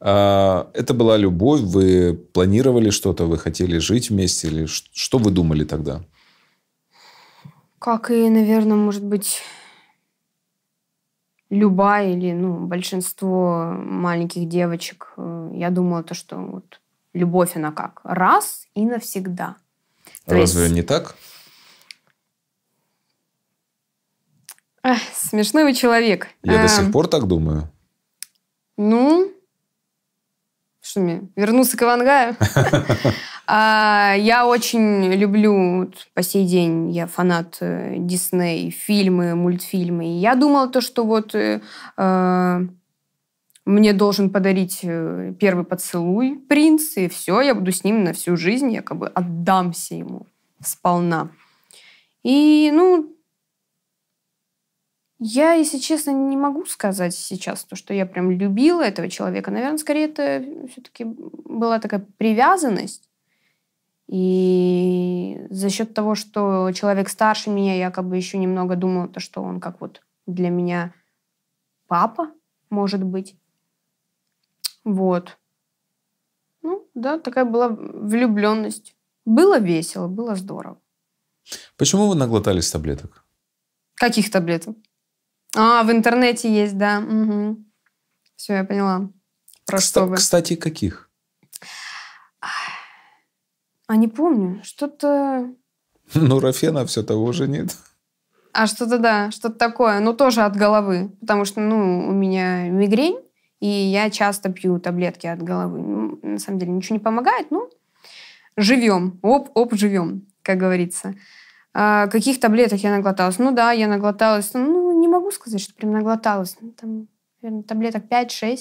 А, это была любовь, вы планировали что-то, вы хотели жить вместе или что вы думали тогда? Как и, наверное, может быть, любая или ну, большинство маленьких девочек, э, я думала то, что вот Любовь, она как? Раз и навсегда. То Разве есть... не так? Эх, смешной вы человек. Я а... до сих эм. пор так думаю. Ну, что мне, вернуться к Ивангаю? (laughs) А, я очень люблю, по сей день я фанат э, Дисней, фильмы, мультфильмы. Я думала то, что вот э, э, мне должен подарить э, первый поцелуй принц, и все, я буду с ним на всю жизнь, я как бы отдамся ему сполна. И, ну, я, если честно, не могу сказать сейчас то, что я прям любила этого человека. Наверное, скорее это все-таки была такая привязанность. И за счет того, что человек старше меня, я как бы еще немного думала, то, что он как вот для меня папа, может быть. Вот. Ну, да, такая была влюбленность. Было весело, было здорово. Почему вы наглотались таблеток? Каких таблеток? А, в интернете есть, да. Угу. Все, я поняла. Про Кста- что вы. Кстати, каких? А не помню. Что-то... (laughs) Ну, Рафена все того же нет. А что-то да, что-то такое. Но ну, тоже от головы. Потому что, ну, у меня мигрень. И я часто пью таблетки от головы. на самом деле ничего не помогает, но живем. Оп, оп, живем, как говорится. А каких таблеток я наглоталась? Ну да, я наглоталась. Ну, ну не могу сказать, что прям наглоталась. Ну, там, наверное, таблеток 5-6.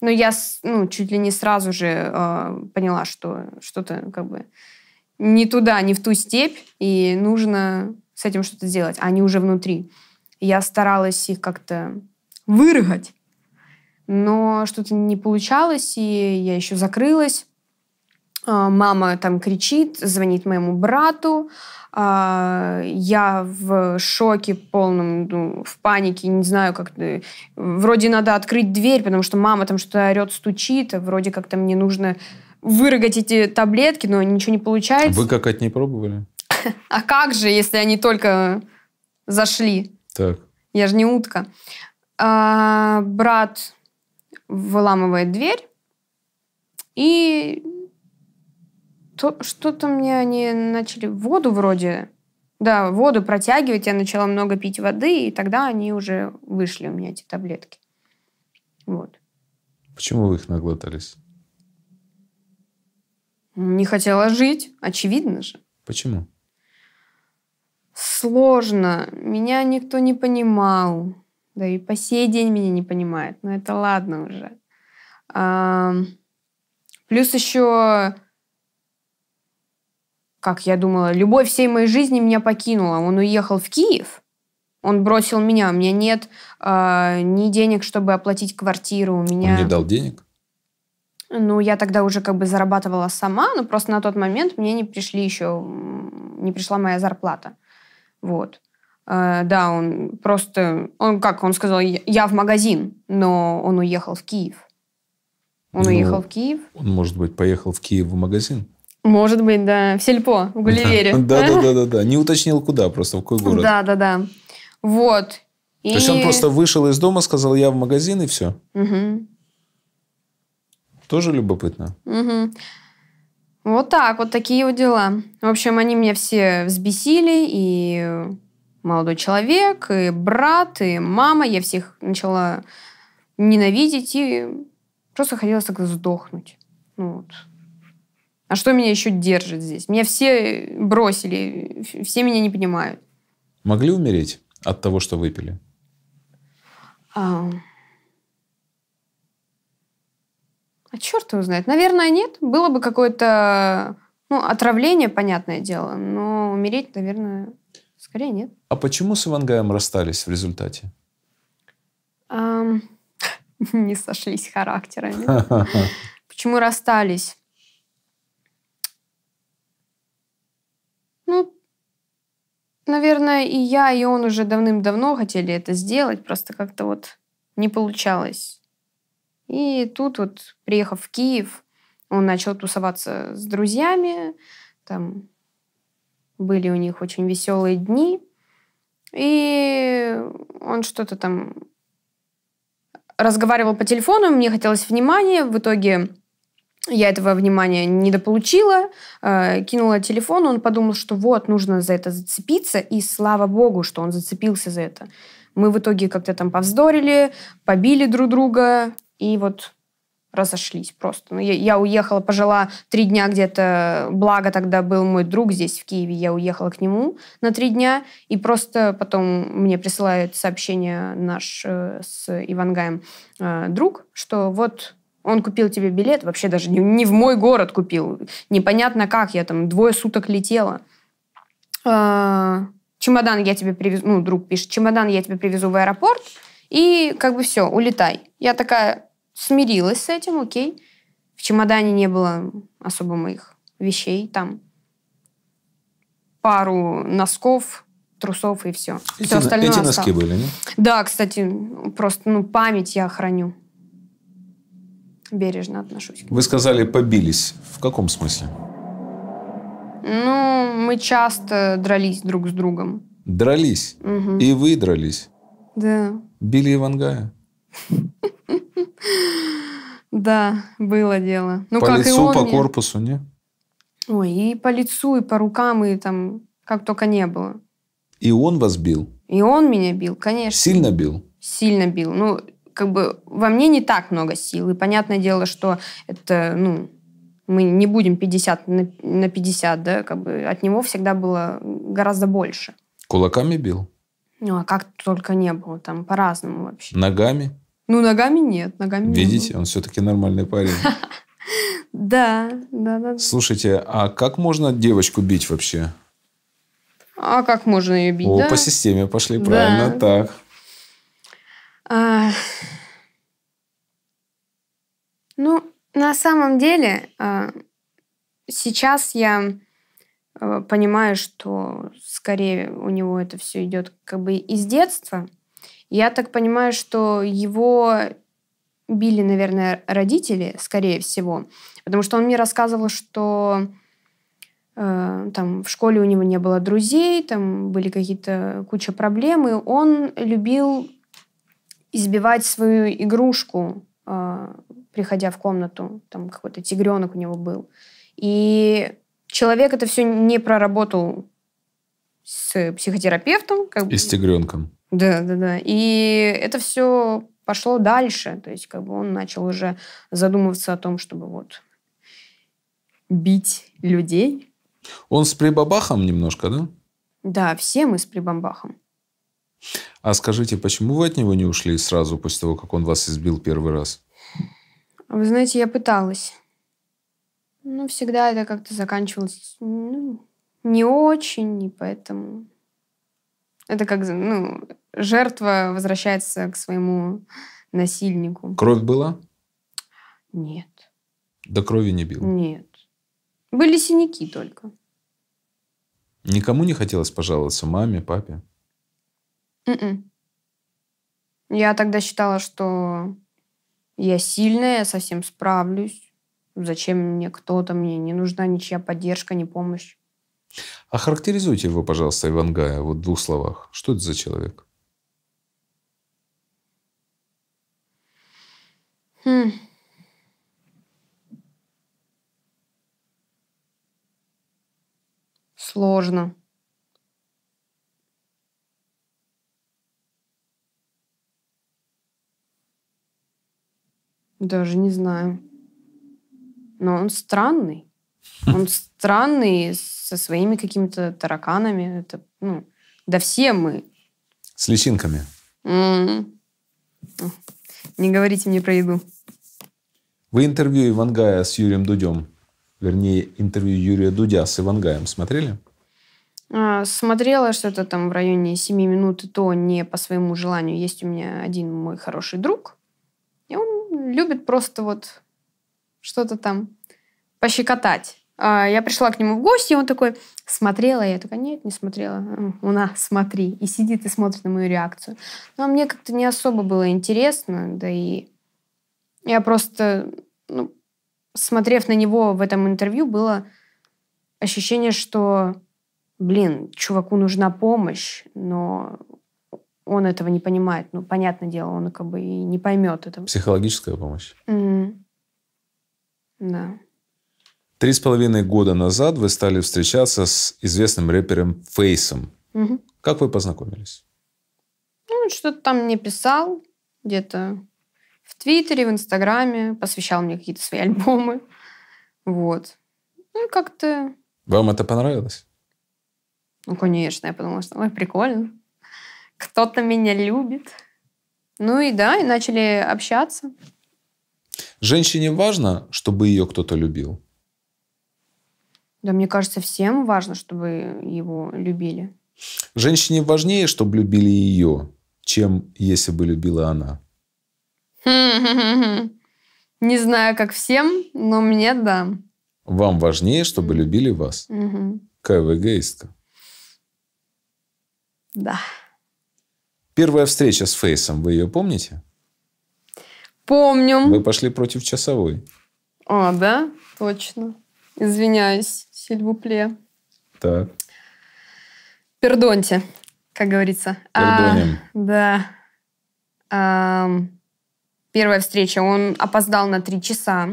Но я ну, чуть ли не сразу же э, поняла, что что-то как бы не туда, не в ту степь, и нужно с этим что-то сделать. Они а уже внутри. Я старалась их как-то вырыгать но что-то не получалось, и я еще закрылась. А, мама там кричит, звонит моему брату. А, я в шоке полном, ну, в панике, не знаю, как... Вроде надо открыть дверь, потому что мама там что-то орет, стучит, вроде как-то мне нужно вырыгать эти таблетки, но ничего не получается. Вы как от не пробовали? А как же, если они только зашли? Так. Я же не утка. А, брат выламывает дверь, и что-то мне они начали воду вроде, да, воду протягивать, я начала много пить воды, и тогда они уже вышли у меня, эти таблетки. Вот. Почему вы их наглотались? Не хотела жить, очевидно же. Почему? Сложно. Меня никто не понимал. Да и по сей день меня не понимает. Но это ладно уже. А, плюс еще, как я думала, любовь всей моей жизни меня покинула. Он уехал в Киев. Он бросил меня. У меня нет а, ни денег, чтобы оплатить квартиру. У меня... Он не дал денег? Ну, я тогда уже как бы зарабатывала сама, но просто на тот момент мне не пришли еще, не пришла моя зарплата. Вот. Э, да, он просто... Он как? Он сказал, я в магазин, но он уехал в Киев. Он ну, уехал в Киев. Он, может быть, поехал в Киев в магазин? Может быть, да. В сельпо, в (laughs) Гулливере. Да, да, да, да, Не уточнил, куда просто, в какой город. Да, да, да. Вот. То есть он просто вышел из дома, сказал, я в магазин, и все? Тоже любопытно. Угу. Вот так, вот такие вот дела. В общем, они меня все взбесили, и молодой человек, и брат, и мама. Я всех начала ненавидеть и просто хотела так сдохнуть. Ну, вот. А что меня еще держит здесь? Меня все бросили, все меня не понимают. Могли умереть от того, что выпили? А... А черт его знает. Наверное, нет. Было бы какое-то ну, отравление, понятное дело, но умереть, наверное, Скорее нет. А почему с Ивангаем расстались в результате? (laughs) не сошлись характерами. (laughs) Почему расстались? Ну, наверное, и я, и он уже давным-давно хотели это сделать, просто как-то вот не получалось. И тут вот, приехав в Киев, он начал тусоваться с друзьями, там были у них очень веселые дни. И он что-то там разговаривал по телефону, мне хотелось внимания. В итоге я этого внимания недополучила, э, кинула телефон, он подумал, что вот, нужно за это зацепиться, и слава богу, что он зацепился за это. Мы в итоге как-то там повздорили, побили друг друга, и вот разошлись просто. Ну, я, я уехала, пожила три дня где-то, благо тогда был мой друг здесь, в Киеве, я уехала к нему на три дня, и просто потом мне присылают сообщение наш э, с Ивангаем э, друг, что вот он купил тебе билет, вообще даже не, не в мой город купил, непонятно как, я там двое суток летела. Э, чемодан я тебе привезу, ну, друг пишет, чемодан я тебе привезу в аэропорт, и как бы все, улетай. Я такая, смирилась с этим, окей. В чемодане не было особо моих вещей там. Пару носков, трусов и все. Эти, все остальное эти носки осталось. были, не? Да, кстати, просто ну, память я храню. Бережно отношусь. Вы сказали, побились. В каком смысле? Ну, мы часто дрались друг с другом. Дрались? Угу. И вы дрались? Да. Били Ивангая? (laughs) Да, было дело. Ну, по как лицу, и он по мне... корпусу, не? Ой, и по лицу, и по рукам, и там как только не было. И он вас бил? И он меня бил, конечно. Сильно бил? Сильно бил. Ну, как бы во мне не так много сил. И понятное дело, что это, ну, мы не будем 50 на 50, да, как бы от него всегда было гораздо больше. Кулаками бил? Ну, а как только не было, там по-разному вообще. Ногами? Ну, ногами нет, ногами Видите, нет. он все-таки нормальный парень. (laughs) Да, да, да. Слушайте, а как можно девочку бить вообще? А как можно ее бить? О, по системе пошли, правильно, так. А, ну, на самом деле, а, сейчас я э, понимаю, что скорее у него это все идет как бы из детства. Я так понимаю, что его били, наверное, родители, скорее всего, потому что он мне рассказывал, что э, там в школе у него не было друзей, там были какие-то куча проблем, и он любил избивать свою игрушку, э, приходя в комнату, там какой-то тигренок у него был, и человек это все не проработал с психотерапевтом, как и с тигренком. Да, да, да. И это все пошло дальше. То есть как бы он начал уже задумываться о том, чтобы вот бить людей. Он с прибабахом немножко, да? Да, все мы с прибабахом. А скажите, почему вы от него не ушли сразу после того, как он вас избил первый раз? Вы знаете, я пыталась. Ну, всегда это как-то заканчивалось ну, не очень, и поэтому это как, ну, жертва возвращается к своему насильнику. Кровь была? Нет. До крови не бил? Нет. Были синяки только. Никому не хотелось пожаловаться? Маме, папе? Mm-mm. М-м. Я тогда считала, что я сильная, я совсем справлюсь. Зачем мне кто-то, мне не нужна ничья поддержка, ни помощь. А характеризуйте его, пожалуйста, Ивангая, вот в двух словах. Что это за человек? Хм. Сложно. Даже не знаю. Но он странный. (laughs) Он странный, со своими какими-то тараканами. Это, ну, да все мы. С личинками. Mm. Не говорите мне про еду. Вы интервью Ивангая с Юрием Дудем, вернее, интервью Юрия Дудя с Ивангаем смотрели? А, смотрела что-то там в районе 7 минут, и то не по своему желанию. Есть у меня один мой хороший друг, и он любит просто вот что-то там пощекотать. А, я пришла к нему в гости, и он такой, смотрела я? такая, нет, не смотрела. У нас смотри. И сидит и смотрит на мою реакцию. Но ну, а мне как-то не особо было интересно, да и я просто, ну, смотрев на него в этом интервью, было ощущение, что, блин, чуваку нужна помощь, но он этого не понимает. Ну, понятное дело, он как бы и не поймет этого. Психологическая помощь. Mm-hmm. Да. Три с половиной года назад вы стали встречаться с известным рэпером Фейсом. Угу. Как вы познакомились? Ну, что-то там мне писал где-то в Твиттере, в Инстаграме, посвящал мне какие-то свои (laughs) альбомы. Вот. Ну, и как-то... Вам это понравилось? Ну, конечно. Я подумала, что, ой, прикольно. Кто-то меня любит. Ну и да, и начали общаться. Женщине важно, чтобы ее кто-то любил? Да, мне кажется, всем важно, чтобы его любили. Женщине важнее, чтобы любили ее, чем если бы любила она. (laughs) Не знаю, как всем, но мне да. Вам важнее, чтобы любили вас. Угу. Какая эгоистка. Да. Первая встреча с Фейсом, вы ее помните? Помню. Вы пошли против часовой. А, да? Точно. Извиняюсь. Сильвупле. Так. Пердонте, как говорится. А, Пердоним. А, да. А, первая встреча. Он опоздал на три часа.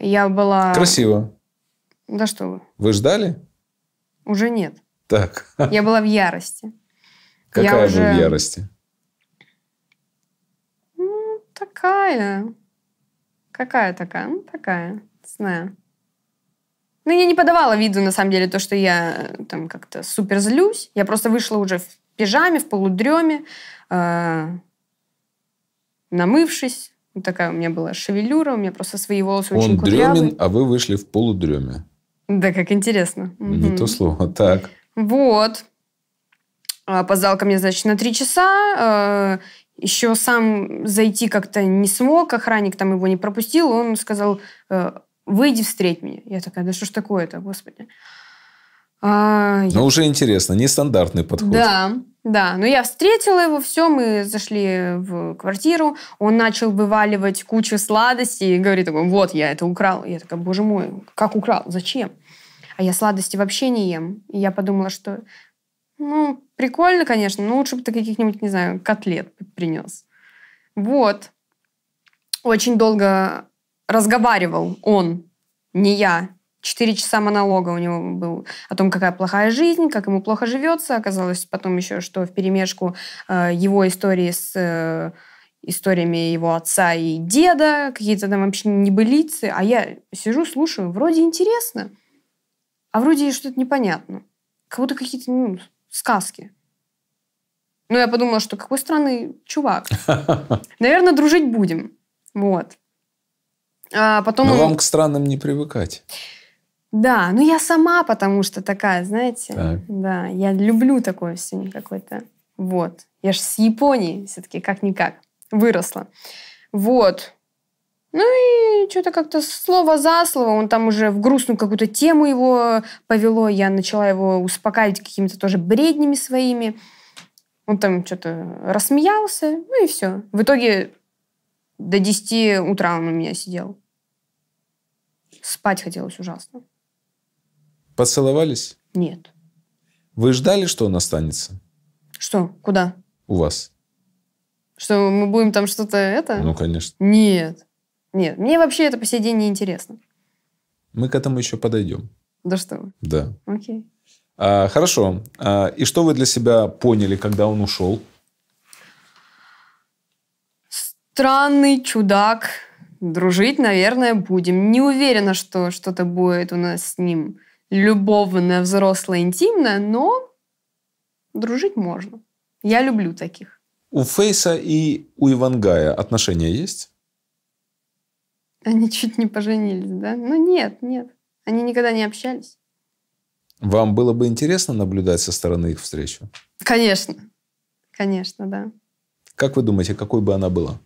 Я была... Красиво. Да что вы. Вы ждали? Уже нет. Так. Я была в ярости. (laughs) Какая я уже... в ярости? Ну, такая. Какая такая? Ну, такая. знаю. Ну, я не подавала виду, на самом деле, то, что я э, там как-то супер злюсь. Я просто вышла уже в пижаме, в полудреме, э, намывшись. Вот такая у меня была шевелюра, у меня просто свои волосы Он очень кудрявые. Он дремен, а вы вышли в полудреме. Да, как интересно. Не то слово, (laughs) так. Вот. А, опоздал ко мне, значит, на три часа. Э, еще сам зайти как-то не смог, охранник там его не пропустил. Он сказал, э, выйди, встреть меня. Я такая, да что ж такое-то, господи. А, Но я... Ну, уже интересно, нестандартный подход. Да, да. Но ну, я встретила его, все, мы зашли в квартиру, он начал вываливать кучу сладостей и говорит, такой: вот, я это украл. Я такая, боже мой, как украл, зачем? А я сладости вообще не ем. И я подумала, что, ну, прикольно, конечно, но лучше бы ты каких-нибудь, не знаю, котлет принес. Вот. Очень долго разговаривал он, не я. Четыре часа монолога у него был о том, какая плохая жизнь, как ему плохо живется. Оказалось потом еще, что в перемешку э, его истории с э, историями его отца и деда, какие-то там вообще небылицы. А я сижу, слушаю, вроде интересно, а вроде что-то непонятно. Как будто какие-то ну, сказки. Ну, я подумала, что какой странный чувак. (laughs) Наверное, дружить будем. Вот. А потом... Но вам к странным не привыкать. Да, ну я сама, потому что такая, знаете, так. да, я люблю такое все какое-то. Вот. Я же с Японии все-таки как-никак выросла. Вот. Ну и что-то как-то слово за слово, он там уже в грустную какую-то тему его повело, я начала его успокаивать какими-то тоже бреднями своими. Он там что-то рассмеялся, ну и все. В итоге до 10 утра он у меня сидел. Спать хотелось ужасно. Поцеловались? Нет. Вы ждали, что он останется? Что? Куда? У вас. Что, мы будем там что-то это? Ну, конечно. Нет. Нет, мне вообще это по сей день не интересно. Мы к этому еще подойдем. Да что вы? Да. Окей. А, хорошо. А, и что вы для себя поняли, когда он ушел? странный чудак. Дружить, наверное, будем. Не уверена, что что-то будет у нас с ним любовное, взрослое, интимное, но дружить можно. Я люблю таких. У Фейса и у Ивангая отношения есть? Они чуть не поженились, да? Ну нет, нет. Они никогда не общались. Вам было бы интересно наблюдать со стороны их встречу? Конечно. Конечно, да. Как вы думаете, какой бы она была?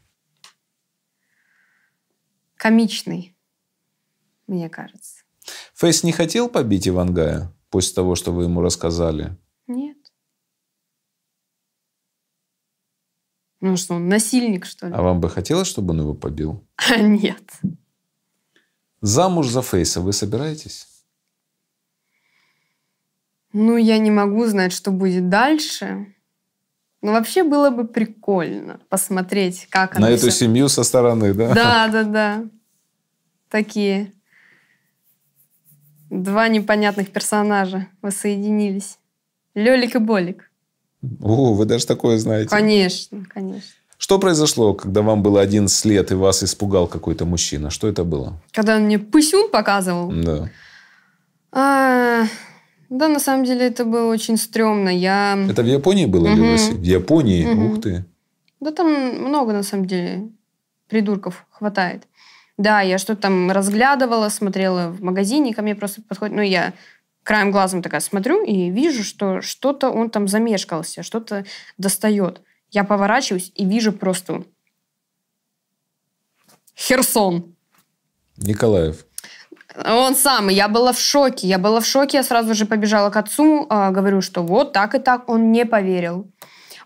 комичный, мне кажется. Фейс не хотел побить Ивангая после того, что вы ему рассказали? Нет. Ну что, он насильник, что ли? А вам бы хотелось, чтобы он его побил? А Нет. Замуж за Фейса вы собираетесь? Ну, я не могу знать, что будет дальше. Ну, вообще было бы прикольно посмотреть, как она... На эту все... семью со стороны, да? Да, да, да. Такие два непонятных персонажа воссоединились. Лёлик и Болик. О, вы даже такое знаете. Конечно, конечно. Что произошло, когда вам было 11 лет и вас испугал какой-то мужчина? Что это было? Когда он мне пысюн показывал? Да. А, да, на самом деле это было очень стрёмно. Я... Это в Японии было угу. или в России? В Японии? Угу. Ух ты. Да там много, на самом деле, придурков хватает. Да, я что-то там разглядывала, смотрела в магазине, ко мне просто подходит... Ну, я краем глазом такая смотрю и вижу, что что-то он там замешкался, что-то достает. Я поворачиваюсь и вижу просто Херсон. Николаев. Он самый. Я была в шоке. Я была в шоке. Я сразу же побежала к отцу, а, говорю, что вот так и так. Он не поверил.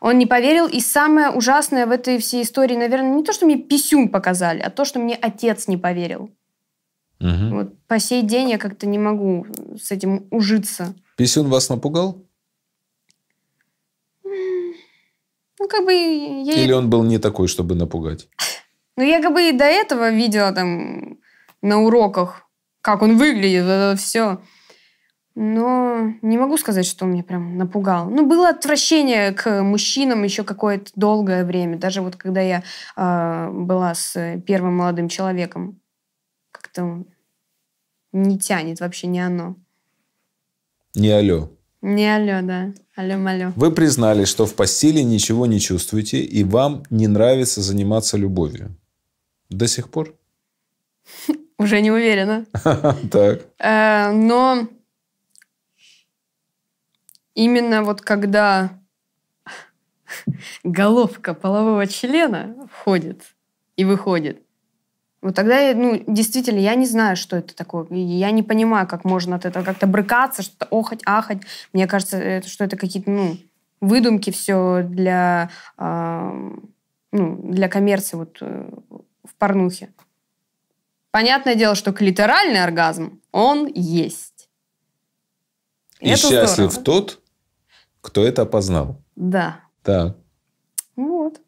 Он не поверил. И самое ужасное в этой всей истории, наверное, не то, что мне писюн показали, а то, что мне отец не поверил. Угу. Вот по сей день я как-то не могу с этим ужиться. Писюн вас напугал? Ну, как бы... Я... Или он был не такой, чтобы напугать? Ну, я как бы и до этого видела там на уроках как он выглядит, это все. Но не могу сказать, что он меня прям напугал. Ну, было отвращение к мужчинам еще какое-то долгое время. Даже вот когда я э, была с э, первым молодым человеком, как-то не тянет вообще не оно. Не алло. Не алло, да. Алло-малё. Вы признали, что в постели ничего не чувствуете, и вам не нравится заниматься любовью. До сих пор? (laughs) Уже не уверена. (laughs) Так. Э, но именно вот когда (laughs) головка полового члена входит и выходит, вот тогда, ну, действительно, я не знаю, что это такое. Я не понимаю, как можно от этого как-то брыкаться, что-то охать, ахать. Мне кажется, что это какие-то, ну, выдумки все для, э, ну, для коммерции вот э, в порнухе. Понятное дело, что клиторальный оргазм, он есть. И это счастлив здорово. тот, кто это опознал. Да. Да. Вот.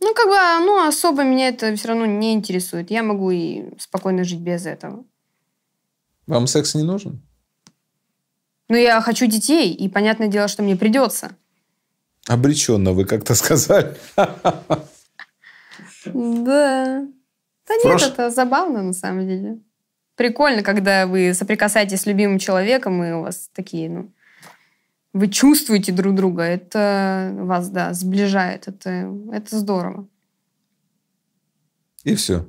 Ну, как бы, ну, особо меня это все равно не интересует. Я могу и спокойно жить без этого. Вам секс не нужен? Ну, я хочу детей, и понятное дело, что мне придется. Обреченно, вы как-то сказали. (laughs) Да. Да нет, Прош... это забавно на самом деле. Прикольно, когда вы соприкасаетесь с любимым человеком, и у вас такие, ну, вы чувствуете друг друга. Это вас, да, сближает. Это, это здорово. И все.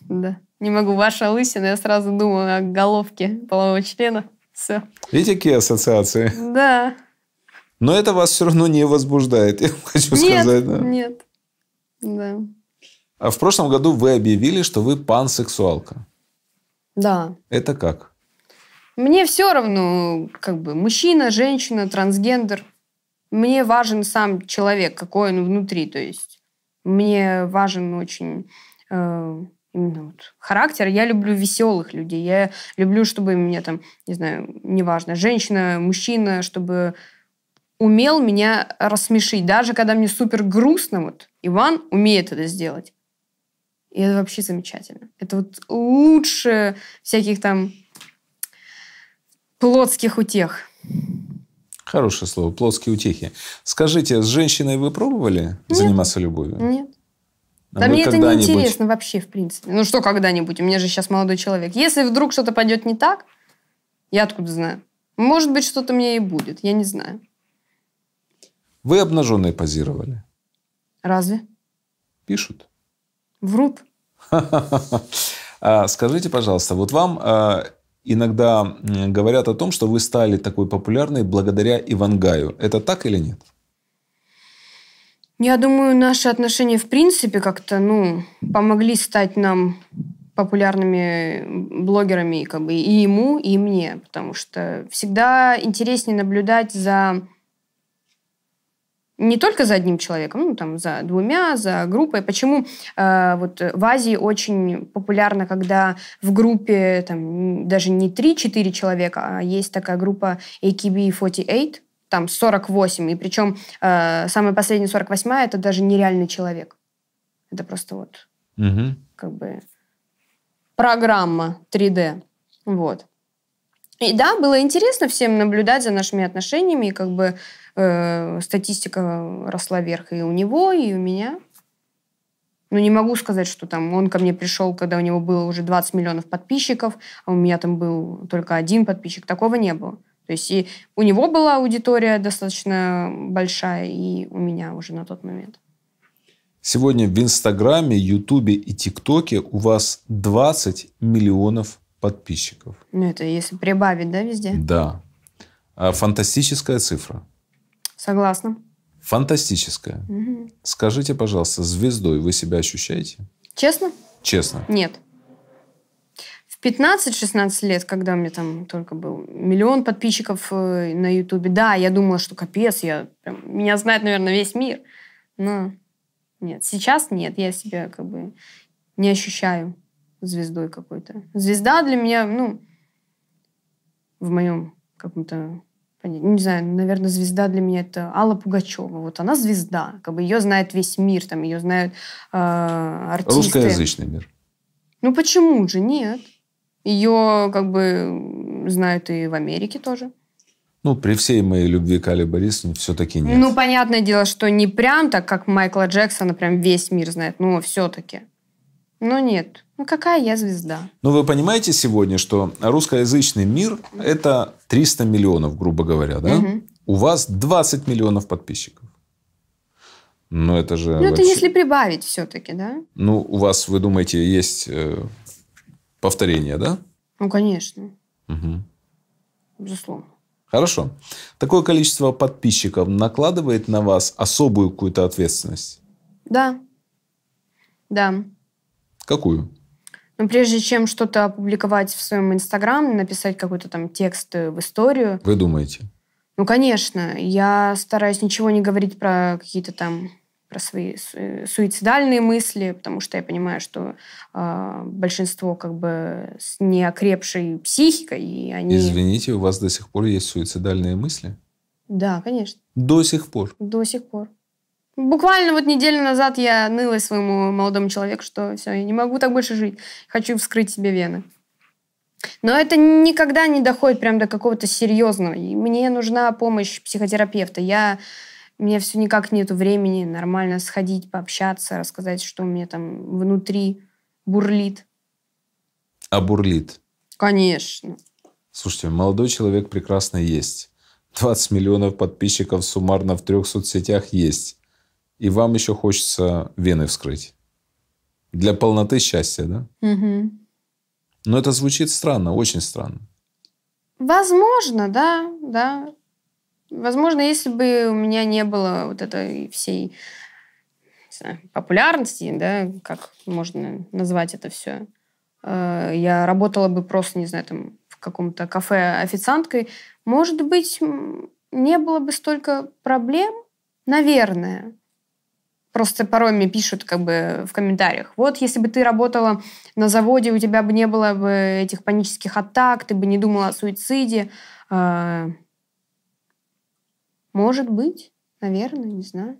Да. Не могу. Ваша лысина, я сразу думаю о головке полового члена. Все. Видите, какие ассоциации? Да. Но это вас все равно не возбуждает, (laughs) я хочу нет, сказать. Да. Нет, да. А В прошлом году вы объявили, что вы пансексуалка. Да. Это как? Мне все равно, как бы, мужчина, женщина, трансгендер. Мне важен сам человек, какой он внутри. То есть мне важен очень э, именно вот характер. Я люблю веселых людей. Я люблю, чтобы меня там, не знаю, неважно, женщина, мужчина, чтобы умел меня рассмешить. Даже когда мне супер грустно, вот Иван умеет это сделать. И это вообще замечательно. Это вот лучше всяких там плотских утех. Хорошее слово. Плотские утехи. Скажите, с женщиной вы пробовали Нет. заниматься любовью? Нет. А да мне это не интересно вообще, в принципе. Ну что когда-нибудь? У меня же сейчас молодой человек. Если вдруг что-то пойдет не так, я откуда знаю? Может быть, что-то мне и будет. Я не знаю. Вы обнаженные позировали? Разве? Пишут врут. (laughs) А, скажите, пожалуйста, вот вам а, иногда говорят о том, что вы стали такой популярной благодаря Ивангаю. Это так или нет? Я думаю, наши отношения в принципе как-то, ну, помогли стать нам популярными блогерами, как бы и ему, и мне, потому что всегда интереснее наблюдать за не только за одним человеком, ну, там, за двумя, за группой. Почему э, вот э, в Азии очень популярно, когда в группе там даже не 3-4 человека, а есть такая группа AKB48, там 48, и причем э, самая последняя 48 это даже нереальный человек. Это просто вот угу. как бы программа 3D. Вот. И да, было интересно всем наблюдать за нашими отношениями, и как бы Э, статистика росла вверх и у него, и у меня. Ну, не могу сказать, что там он ко мне пришел, когда у него было уже 20 миллионов подписчиков, а у меня там был только один подписчик. Такого не было. То есть и у него была аудитория достаточно большая, и у меня уже на тот момент. Сегодня в Инстаграме, Ютубе и ТикТоке у вас 20 миллионов подписчиков. Ну, это если прибавить, да, везде? Да. А фантастическая цифра. Согласна. Фантастическая. Угу. Скажите, пожалуйста, звездой вы себя ощущаете? Честно? Честно. Нет. В 15-16 лет, когда у меня там только был миллион подписчиков э, на Ютубе, да, я думала, что капец, я прям, меня знает, наверное, весь мир. Но нет, сейчас нет, я себя как бы не ощущаю звездой какой-то. Звезда для меня, ну, в моем каком-то не знаю, наверное, звезда для меня это Алла Пугачева. Вот она звезда, как бы ее знает весь мир, там ее знают э, артисты. Русскоязычный мир. Ну почему же нет? Ее как бы знают и в Америке тоже. Ну, при всей моей любви к Али Борисовне все-таки нет. Ну, понятное дело, что не прям так, как Майкла Джексона прям весь мир знает, но все-таки. Ну нет. Ну какая я звезда? Ну вы понимаете сегодня, что русскоязычный мир – это 300 миллионов, грубо говоря, да? Угу. У вас 20 миллионов подписчиков. Но ну, это же... Ну вообще... это если прибавить все-таки, да? Ну у вас, вы думаете, есть э, повторение, да? Ну конечно. Угу. Безусловно. Хорошо. Такое количество подписчиков накладывает на вас особую какую-то ответственность? Да. Да. Какую? Ну, прежде чем что-то опубликовать в своем Инстаграм, написать какой-то там текст э, в историю. Вы думаете? Ну, конечно. Я стараюсь ничего не говорить про какие-то там про свои э, суицидальные мысли, потому что я понимаю, что э, большинство как бы с неокрепшей психикой, и они... Извините, у вас до сих пор есть суицидальные мысли? Да, конечно. До сих пор? До сих пор. Буквально вот неделю назад я ныла своему молодому человеку, что все, я не могу так больше жить, хочу вскрыть себе вены. Но это никогда не доходит прям до какого-то серьезного. И мне нужна помощь психотерапевта. Я мне все никак нету времени нормально сходить, пообщаться, рассказать, что у меня там внутри бурлит. А бурлит? Конечно. Слушайте, молодой человек прекрасно есть. 20 миллионов подписчиков суммарно в трех соцсетях есть и вам еще хочется вены вскрыть. Для полноты счастья, да? Угу. Но это звучит странно, очень странно. Возможно, да, да. Возможно, если бы у меня не было вот этой всей знаю, популярности, да, как можно назвать это все, э, я работала бы просто, не знаю, там в каком-то кафе официанткой, может быть, не было бы столько проблем, наверное. Просто порой мне пишут как бы в комментариях, вот если бы ты работала на заводе, у тебя бы не было бы этих панических атак, ты бы не думала о суициде. А, может быть, наверное, не знаю.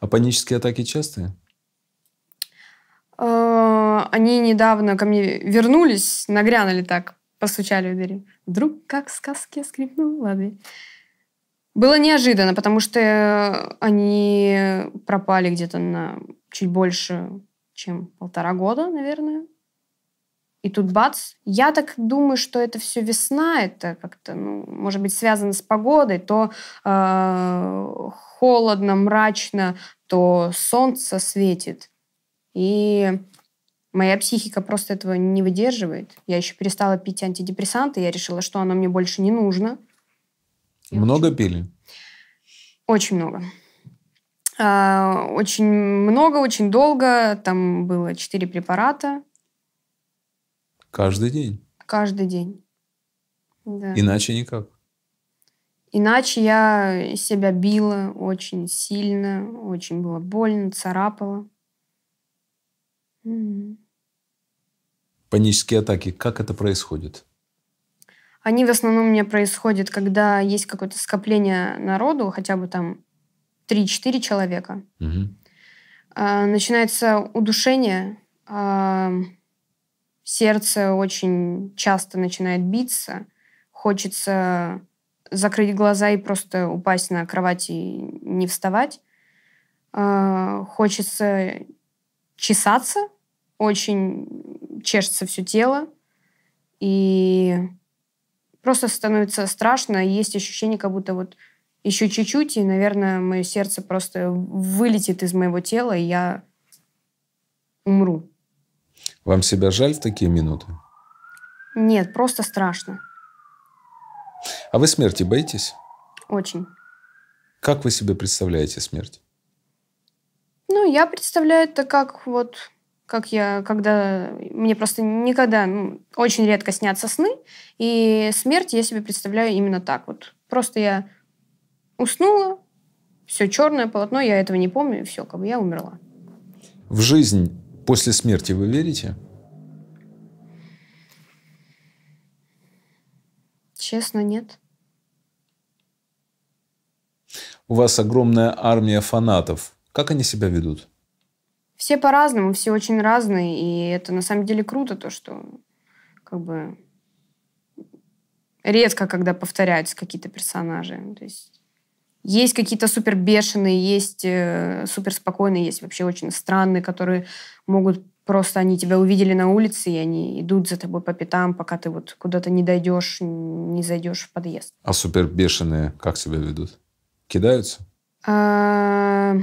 А панические атаки частые? А, они недавно ко мне вернулись, нагрянули так, постучали в двери. Вдруг как сказки скрипнула дверь. Было неожиданно, потому что э, они пропали где-то на чуть больше, чем полтора года, наверное. И тут бац. Я так думаю, что это все весна, это как-то, ну, может быть, связано с погодой. То э, холодно, мрачно, то солнце светит. И моя психика просто этого не выдерживает. Я еще перестала пить антидепрессанты, я решила, что оно мне больше не нужно – много очень... пили? Очень много. А, очень много, очень долго. Там было 4 препарата. Каждый день? Каждый день. Да. Иначе никак. Иначе я себя била очень сильно, очень было больно, царапала. Панические атаки, как это происходит? Они в основном у меня происходят, когда есть какое-то скопление народу, хотя бы там 3-4 человека. Угу. Начинается удушение, а, сердце очень часто начинает биться, хочется закрыть глаза и просто упасть на кровать и не вставать. А, хочется чесаться, очень чешется все тело. И просто становится страшно, есть ощущение, как будто вот еще чуть-чуть, и, наверное, мое сердце просто вылетит из моего тела, и я умру. Вам себя жаль в такие минуты? Нет, просто страшно. А вы смерти боитесь? Очень. Как вы себе представляете смерть? Ну, я представляю это как вот как я, когда мне просто никогда, очень редко снятся сны, и смерть я себе представляю именно так вот. Просто я уснула, все черное полотно, я этого не помню, и все, как бы я умерла. В жизнь после смерти вы верите? Честно, нет. У вас огромная армия фанатов. Как они себя ведут? все по-разному, все очень разные, и это на самом деле круто, то, что как бы редко, когда повторяются какие-то персонажи. То есть есть какие-то супер бешеные, есть э, супер спокойные, есть вообще очень странные, которые могут просто они тебя увидели на улице, и они идут за тобой по пятам, пока ты вот куда-то не дойдешь, не зайдешь в подъезд. А супер бешеные как себя ведут? Кидаются? А,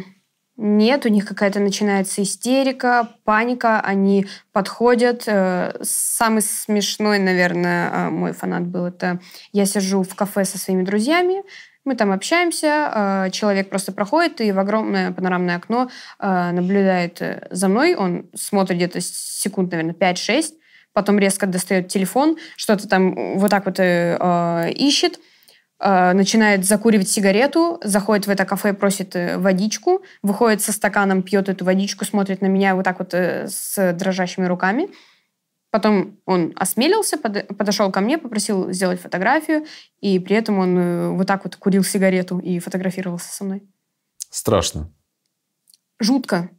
нет, у них какая-то начинается истерика, паника, они подходят. Э, самый смешной, наверное, э, мой фанат был, это я сижу в кафе со своими друзьями, мы там общаемся, э, человек просто проходит и в огромное панорамное окно наблюдает за мной, он смотрит где-то секунд, наверное, 5-6, потом резко достает телефон, что-то там вот так вот ищет, Э, начинает закуривать сигарету, заходит в это кафе, просит э, водичку, выходит со стаканом, пьет эту водичку, смотрит на меня вот так вот э, с дрожащими руками. Потом он осмелился, подошел ко мне, попросил сделать фотографию, и при этом он вот так вот курил сигарету и фотографировался со мной. Страшно. Жутко.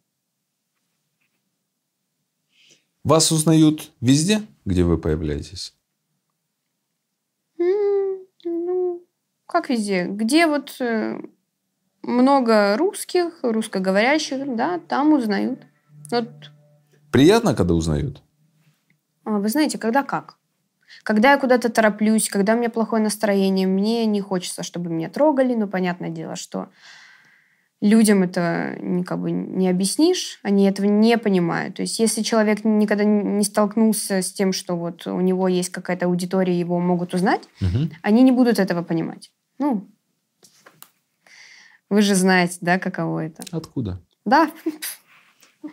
Вас узнают везде, где вы появляетесь? Mm как везде, где вот э, много русских, русскоговорящих, да, там узнают. Вот. Приятно, когда узнают? А, вы знаете, когда как? Когда я куда-то тороплюсь, когда у меня плохое настроение, мне не хочется, чтобы меня трогали, но понятное дело, что людям это как бы не объяснишь, они этого не понимают. То есть если человек никогда не столкнулся с тем, что вот у него есть какая-то аудитория, его могут узнать, угу. они не будут этого понимать. Ну, вы же знаете, да, каково это. Откуда? Да.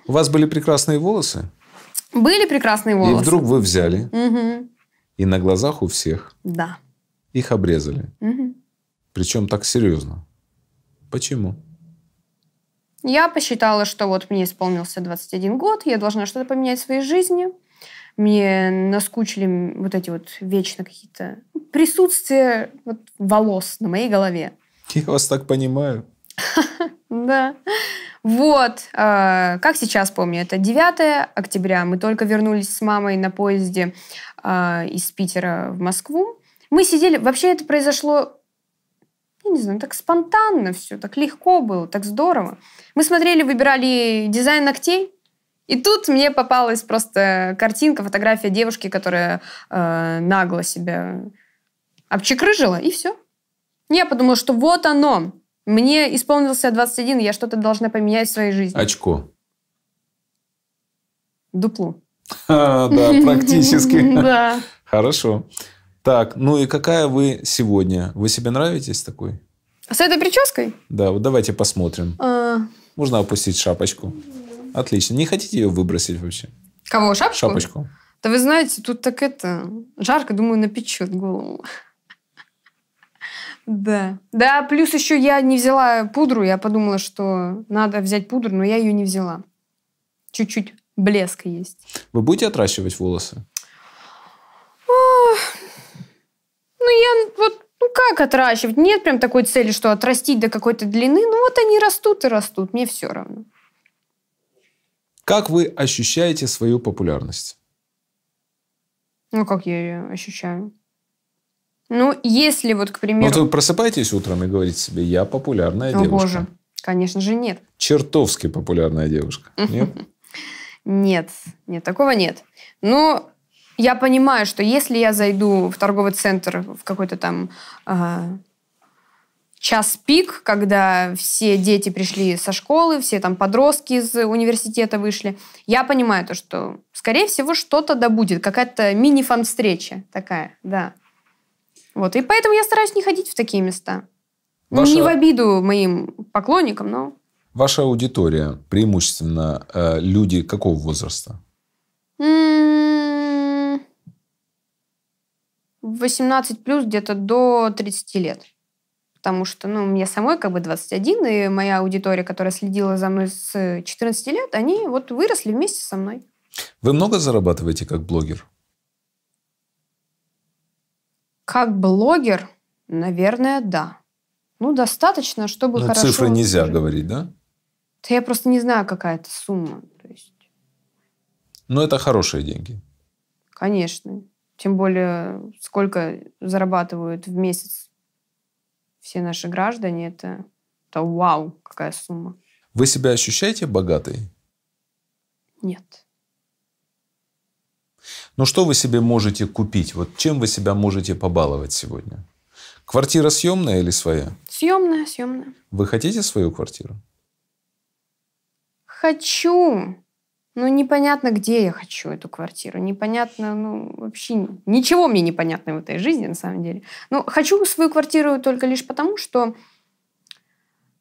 У вас были прекрасные волосы? Были прекрасные волосы. И вдруг вы взяли угу. и на глазах у всех да. их обрезали. Угу. Причем так серьезно. Почему? Я посчитала, что вот мне исполнился 21 год, я должна что-то поменять в своей жизни. Мне наскучили вот эти вот вечно какие-то присутствие вот, волос на моей голове. Я вас так понимаю. (laughs) Да. Вот. А, как сейчас помню, это 9 октября. Мы только вернулись с мамой на поезде а, из Питера в Москву. Мы сидели... Вообще это произошло я не знаю, так спонтанно все, так легко было, так здорово. Мы смотрели, выбирали дизайн ногтей, и тут мне попалась просто картинка, фотография девушки, которая э, нагло себя обчекрыжила, и все. Я подумала, что вот оно. Мне исполнился 21, я что-то должна поменять в своей жизни. Очко. Дупло. А, да, (laughs) практически. Да. Хорошо. Так, ну и какая вы сегодня? Вы себе нравитесь такой? С этой прической? Да, вот давайте посмотрим. А. Можно опустить шапочку. Отлично. Не хотите ее выбросить вообще? Кого? Шапочку? Шапочку. Да вы знаете, тут так это... Жарко, думаю, напечет голову. Да. Да, плюс еще я не взяла пудру. Я подумала, что надо взять пудру, но я ее не взяла. Чуть-чуть блеск есть. Вы будете отращивать волосы? ну, я вот ну как отращивать? Нет прям такой цели, что отрастить до какой-то длины. Ну вот они растут и растут, мне все равно. Как вы ощущаете свою популярность? Ну, как я ее ощущаю? Ну, если вот, к примеру... Вот вы просыпаетесь утром и говорите себе, я популярная О, девушка. боже. Конечно же, нет. Чертовски популярная девушка. Нет? (laughs) Нет. Нет, такого нет. Но я понимаю, что если я зайду в торговый центр, в какой-то там а, час пик, когда все дети пришли со школы, все там подростки из университета вышли, я понимаю то, что, скорее всего, что-то да будет, какая-то мини-фан-встреча такая, да. Вот, и поэтому я стараюсь не ходить в такие места. Ну, Ваша... Не в обиду моим поклонникам, но... Ваша аудитория преимущественно э, люди какого возраста? 18 м-м, плюс где-то до 30 лет потому что, ну, мне самой как бы 21, и моя аудитория, которая следила за мной с 14 лет, они вот выросли вместе со мной. Вы много зарабатываете как блогер? Как блогер, наверное, да. Ну, достаточно, чтобы Но ну, хорошо... цифры нельзя говорить, да? Да я просто не знаю, какая это сумма. То есть... Но ну, это хорошие деньги. Конечно. Тем более, сколько зарабатывают в месяц все наши граждане, это, это вау, какая сумма. Вы себя ощущаете богатой? Нет. Ну что вы себе можете купить? Вот чем вы себя можете побаловать сегодня? Квартира съемная или своя? Съемная, съемная. Вы хотите свою квартиру? Хочу. Ну, непонятно, где я хочу эту квартиру. Непонятно, ну, вообще ничего мне непонятно в этой жизни, на самом деле. Ну хочу свою квартиру только лишь потому, что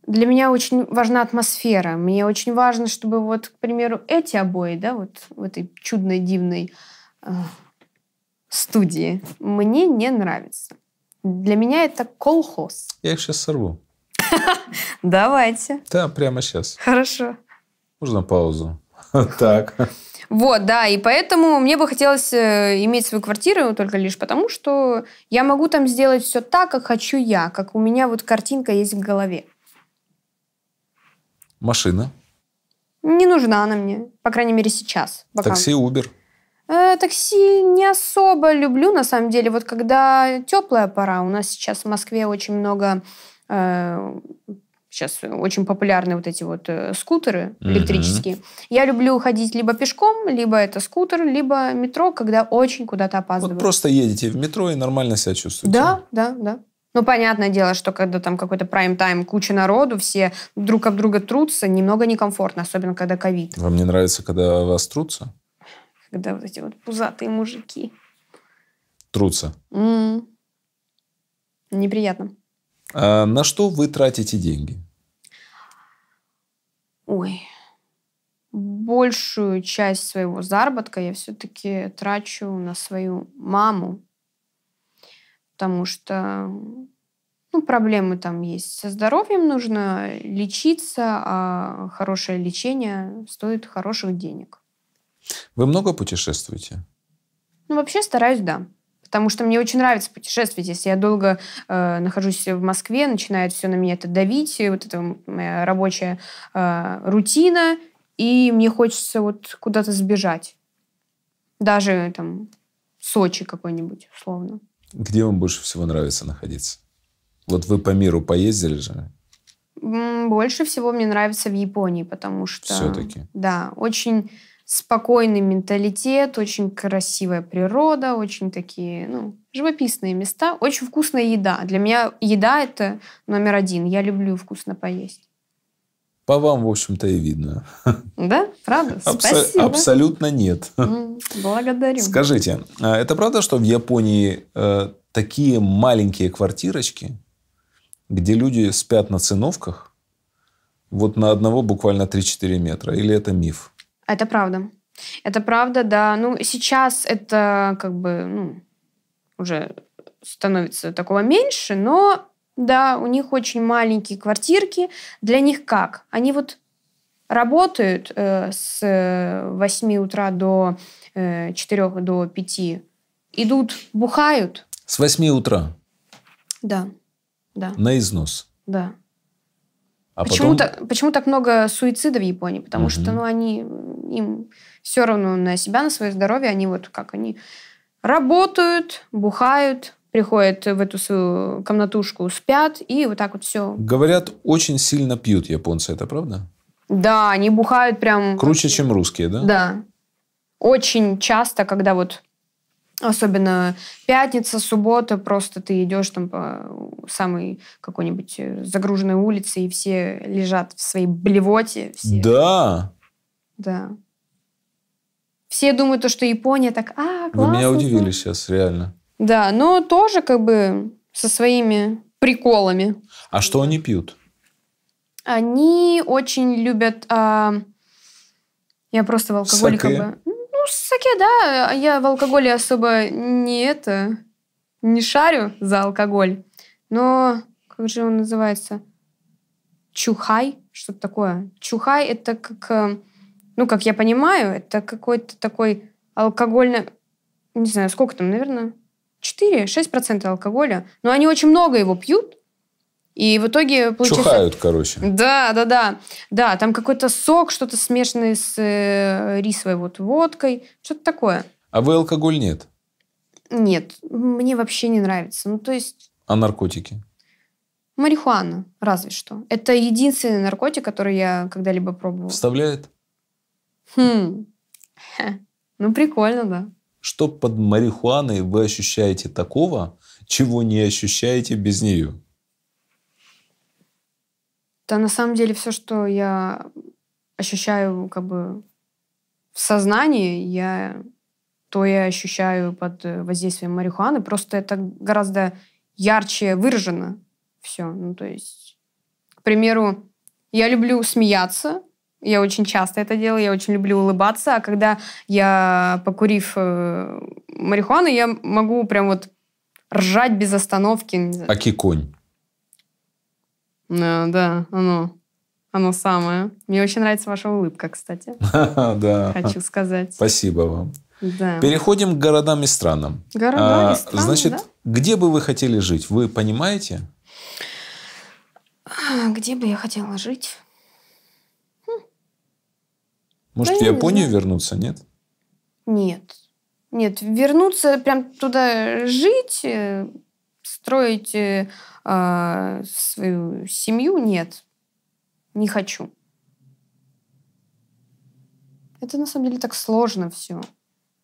для меня очень важна атмосфера. Мне очень важно, чтобы вот, к примеру, эти обои, да, вот в этой чудной, дивной э, студии, мне не нравятся. Для меня это колхоз. Я их сейчас сорву. (laughs) Давайте. Да, прямо сейчас. Хорошо. Можно паузу? (laughs) Так. Вот, да, и поэтому мне бы хотелось э, иметь свою квартиру только лишь потому, что я могу там сделать все так, как хочу я, как у меня вот картинка есть в голове. Машина? Не нужна она мне, по крайней мере сейчас. Пока. Такси, Uber? Э, такси не особо люблю, на самом деле. Вот когда теплая пора, у нас сейчас в Москве очень много э, сейчас очень популярны вот эти вот э, скутеры электрические. Угу. Я люблю ходить либо пешком, либо это скутер, либо метро, когда очень куда-то опаздываю. Вот просто едете в метро и нормально себя чувствуете. Да, да, да. Ну, понятное дело, что когда там какой-то прайм-тайм, куча народу, все друг об друга трутся, немного некомфортно, особенно когда ковид. Вам не нравится, когда вас трутся? Когда вот эти вот пузатые мужики. Трутся? М-м-м. Неприятно. А на что вы тратите деньги? Ой, большую часть своего заработка я все-таки трачу на свою маму, потому что ну, проблемы там есть со здоровьем, нужно лечиться, а хорошее лечение стоит хороших денег. Вы много путешествуете? Ну, вообще стараюсь, да потому что мне очень нравится путешествовать. Если я долго э, нахожусь в Москве, начинает все на меня это давить, вот это моя рабочая э, рутина, и мне хочется вот куда-то сбежать. Даже там Сочи какой-нибудь, условно. Где вам больше всего нравится находиться? Вот вы по миру поездили же? Больше всего мне нравится в Японии, потому что... Все-таки? Да, очень спокойный менталитет, очень красивая природа, очень такие, ну, живописные места, очень вкусная еда. Для меня еда — это номер один. Я люблю вкусно поесть. По вам, в общем-то, и видно. Да? Правда? Абсо- Спасибо. Абсолютно нет. Благодарю. Скажите, а это правда, что в Японии э, такие маленькие квартирочки, где люди спят на циновках, вот на одного буквально 3-4 метра? Или это миф? Это правда. Это правда, да. Ну, сейчас это как бы, ну, уже становится такого меньше, но да, у них очень маленькие квартирки. Для них как? Они вот работают э, с 8 э, утра до э, 4 до 5, идут, бухают. С 8 утра? Да. да. На износ? Да. А почему, потом... так, почему так много суицидов в Японии? Потому угу. что ну, они им все равно на себя, на свое здоровье. Они вот как они работают, бухают, приходят в эту свою комнатушку, спят и вот так вот все. Говорят, очень сильно пьют японцы, это правда? Да, они бухают прям... Круче, очень... чем русские, да? Да. Очень часто, когда вот Особенно пятница, суббота, просто ты идешь там по самой какой-нибудь загруженной улице, и все лежат в своей блевоте. Все. Да. Да. Все думают, то, что Япония так, а, классно. Вы меня удивили сейчас, реально. Да, но тоже как бы со своими приколами. А что они пьют? Они очень любят... А... Я просто в алкоголе Саке. как бы... Ну, саке, да. Я в алкоголе особо не это... Не шарю за алкоголь. Но как же он называется? Чухай? Что-то такое. Чухай – это как... Э, ну, как я понимаю, это какой-то такой алкогольный... Не знаю, сколько там, наверное, 4-6% алкоголя. Но они очень много его пьют, и в итоге получается... Чухают, короче. Да, да, да. Да, там какой-то сок, что-то смешанное с э, рисовой вот водкой, что-то такое. А вы алкоголь нет? Нет, мне вообще не нравится. Ну, то есть... А наркотики? Марихуана, разве что. Это единственный наркотик, который я когда-либо пробовала. Вставляет? Хм. Ну, прикольно, да. Что под марихуаной вы ощущаете такого, чего не ощущаете без нее? Да, на самом деле все, что я ощущаю как бы в сознании, я то я ощущаю под э, воздействием марихуаны. Просто это гораздо ярче выражено все. Ну, то есть, к примеру, я люблю смеяться, я очень часто это делаю, я очень люблю улыбаться, а когда я, покурив э, марихуану, я могу прям вот ржать без остановки. Аки конь. Да, э, да, оно. Оно самое. Мне очень нравится ваша улыбка, кстати. (laughs) Да. Хочу сказать. Спасибо вам. Да. Переходим к городам и странам. Города а, и страны, Значит, где бы вы хотели жить? Вы понимаете? А, где бы я хотела жить? Хм. Может, в Японию вернуться, нет? Нет. Нет, вернуться прям туда жить, э, строить э, а, свою семью, нет, не хочу. Это на самом деле так сложно все.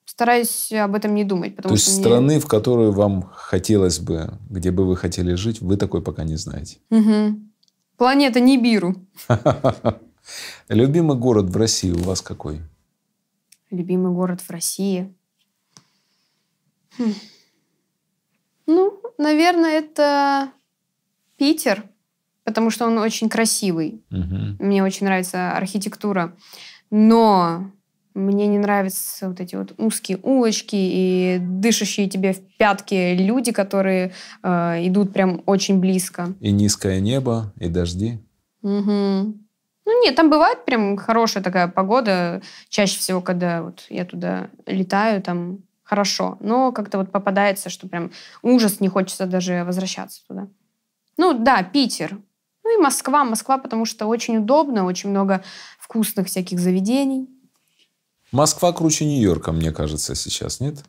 Стараюсь об этом не думать. Потому То есть что страны, мне... в которую вам хотелось бы, где бы вы хотели жить, вы такой пока не знаете. Угу. Планета Нибиру. (laughs) Любимый город в России у вас какой? Любимый город в России? Хм. Ну, наверное, это Питер, потому что он очень красивый. Угу. Мне очень нравится архитектура. Но мне не нравятся вот эти вот узкие улочки и дышащие тебе в пятки люди, которые э, идут прям очень близко. И низкое небо, и дожди. Угу. Ну нет, там бывает прям хорошая такая погода. Чаще всего, когда вот я туда летаю, там хорошо. Но как-то вот попадается, что прям ужас, не хочется даже возвращаться туда. Ну да, Питер. Ну и Москва. Москва, потому что очень удобно, очень много вкусных всяких заведений. Москва круче Нью-Йорка, мне кажется, сейчас, нет?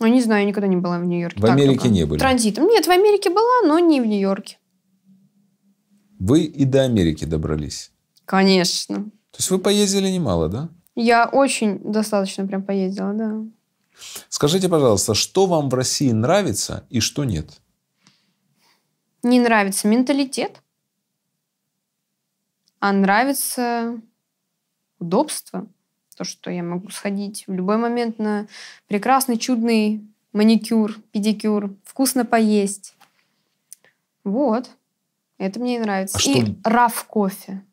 Ну, не знаю, я никогда не была в Нью-Йорке. В так Америке только. не были? Транзитом. Нет, в Америке была, но не в Нью-Йорке. Вы и до Америки добрались? Конечно. То есть вы поездили немало, да? Я очень достаточно прям поездила, да. Скажите, пожалуйста, что вам в России нравится и что нет? Не нравится менталитет, а нравится удобство. То, что я могу сходить в любой момент на прекрасный, чудный маникюр, педикюр, вкусно поесть. Вот. Это мне и нравится. А и что... раф кофе.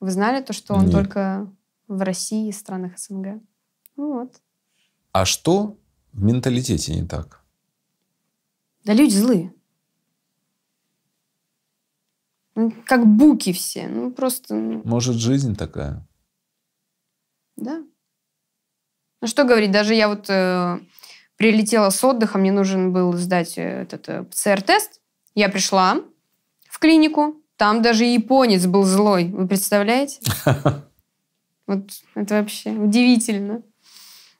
Вы знали то, что он Нет. только в России и странах СНГ? Вот. А что в менталитете не так? Да люди злые как буки все. Ну, просто... Ну. Может, жизнь такая? Да. Ну, что говорить, даже я вот э, прилетела с отдыха, мне нужен был сдать э, этот э, ПЦР-тест. Я пришла в клинику, там даже японец был злой. Вы представляете? (laughs) Вот это вообще удивительно.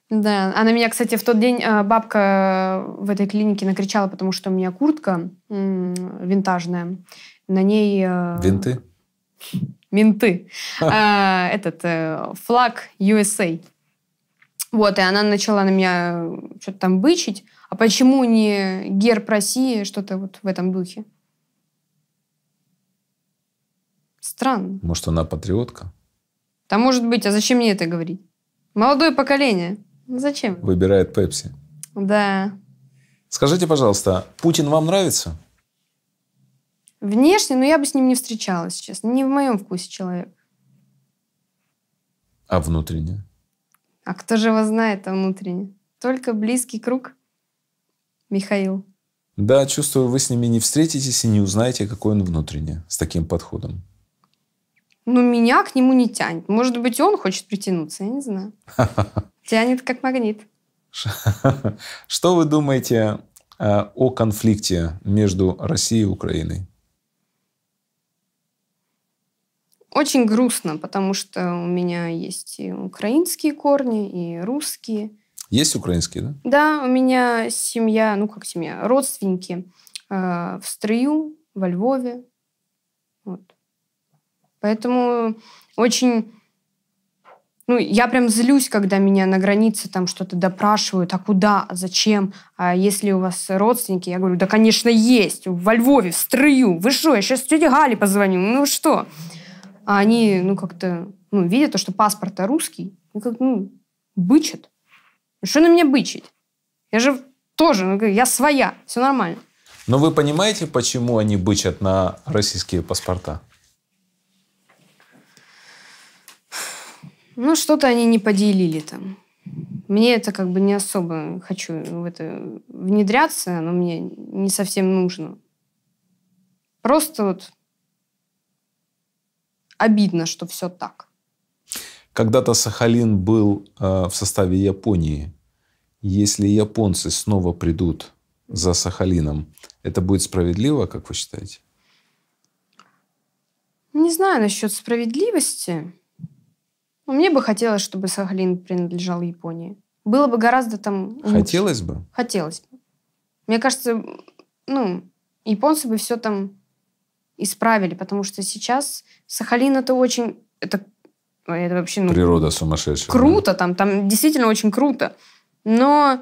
Да, а на меня, кстати, в тот день э, бабка в этой клинике накричала, потому что у меня куртка винтажная. На ней... Э, Винты? Менты. А, этот э, флаг USA. Вот, и она начала на меня э, что-то там бычить. А почему не герб России, что-то вот в этом духе? Странно. Может, она патриотка? Да может быть, а зачем мне это говорить? Молодое поколение. Ну, зачем? Выбирает Пепси. Да. Скажите, пожалуйста, Путин вам нравится? Внешне, но я бы с ним не встречалась, честно. Не в моем вкусе человек. А внутренне? А кто же его знает о внутренне? Только близкий круг. Михаил. Да, чувствую, вы с ними не встретитесь и не узнаете, какой он внутренне с таким подходом. Ну, меня к нему не тянет. Может быть, он хочет притянуться, я не знаю. (laughs) Тянет как магнит. (laughs) Что вы думаете э, о конфликте между Россией и Украиной? Очень грустно, потому что у меня есть и украинские корни, и русские. Есть украинские, да? Да, у меня семья, ну как семья, родственники э, в Строю, во Львове. Вот. Поэтому очень... Ну, я прям злюсь, когда меня на границе там что-то допрашивают, а куда, а зачем, а если у вас родственники, я говорю, да, конечно, есть, во Львове, в Строю, вы что, я сейчас тете Гали позвоню, ну что? а они, ну, как-то, ну, видят то, что паспорт-то русский, ну как, ну, бычат. Что на меня бычить? Я же тоже, ну, я своя, все нормально. Но вы понимаете, почему они бычат на российские паспорта? Ну, что-то они не поделили там. Мне это как бы не особо хочу в это внедряться, оно мне не совсем нужно. Просто вот обидно, что все так. Когда-то Сахалин был э, в составе Японии. Если японцы снова придут за Сахалином, это будет справедливо, как вы считаете? Не знаю насчет справедливости. Но мне бы хотелось, чтобы Сахалин принадлежал Японии. Было бы гораздо там... Лучше. Хотелось бы? Хотелось бы. Мне кажется, ну, японцы бы все там исправили, потому что сейчас Сахалин это очень... Это, это вообще... Ну, Природа сумасшедшая. Круто там, там действительно очень круто. Но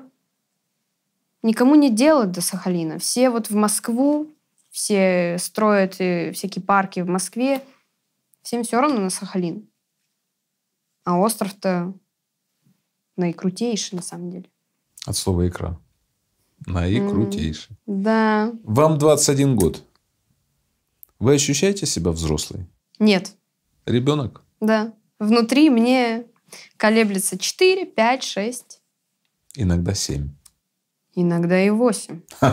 никому не дело до Сахалина. Все вот в Москву, все строят э, всякие парки в Москве. Всем все равно на Сахалин. А остров-то наикрутейший на самом деле. От слова «икра». Наикрутейший. Mm, да. Вам 21 год. Вы ощущаете себя взрослой? Нет. Ребенок? Да. Внутри мне колеблется 4, 5, 6. Иногда 7. Иногда и 8. (laughs)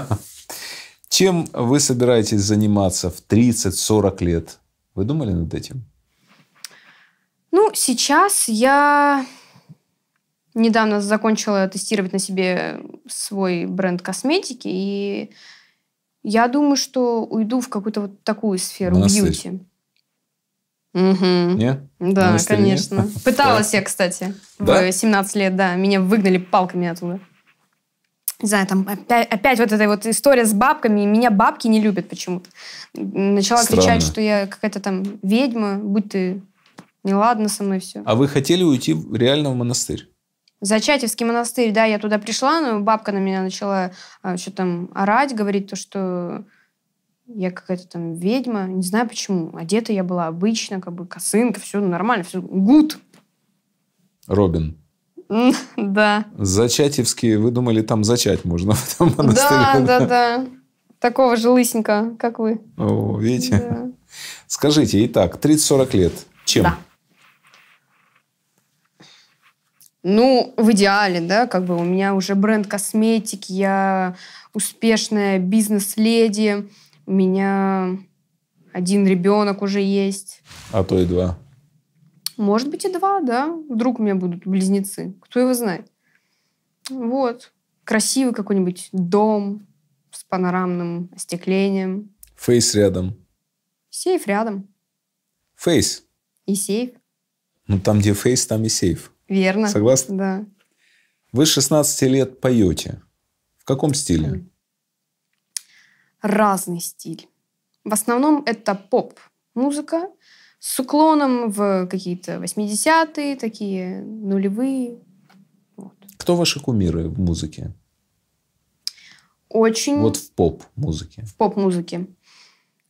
Чем вы собираетесь заниматься в 30-40 лет? Вы думали над этим? Ну, сейчас я недавно закончила тестировать на себе свой бренд косметики, и я думаю, что уйду в какую-то вот такую сферу Монастырь. бьюти. Угу. Нет? Да, Монастырь конечно. Нет? (laughs) Пыталась я, кстати, в 17 лет, да. Меня выгнали палками оттуда. Не знаю, там опять, опять вот эта вот история с бабками. Меня бабки не любят почему-то. Начала Странно. кричать, что я какая-то там ведьма, будь ты неладно со мной все. А вы хотели уйти реально в монастырь? Зачатевский монастырь, да, я туда пришла, но ну, бабка на меня начала а, что там орать, говорить то, что я какая-то там ведьма, не знаю почему. Одета я была обычно, как бы косынка, все нормально, все гуд. Робин. (laughs) Да. Зачатевские, вы думали, там зачать можно (laughs) в этом монастыре? Да, да, да. Такого же лысенького, как вы. О, видите? Да. Скажите, итак, 30-40 лет. Чем? Да. Ну, в идеале, да, как бы у меня уже бренд косметики, я успешная бизнес-леди, у меня один ребенок уже есть. А то и два. Может быть и два, да. Вдруг у меня будут близнецы. Кто его знает. Вот. Красивый какой-нибудь дом с панорамным остеклением. Фейс рядом. Сейф рядом. Фейс. И сейф. Ну, там, где фейс, там и сейф. Верно. Согласны? Да. Вы с 16 лет поете. В каком стиле? Разный стиль. В основном это поп-музыка с уклоном в какие-то 80-е, такие нулевые. Вот. Кто ваши кумиры в музыке? Очень... Вот в поп-музыке. В поп-музыке.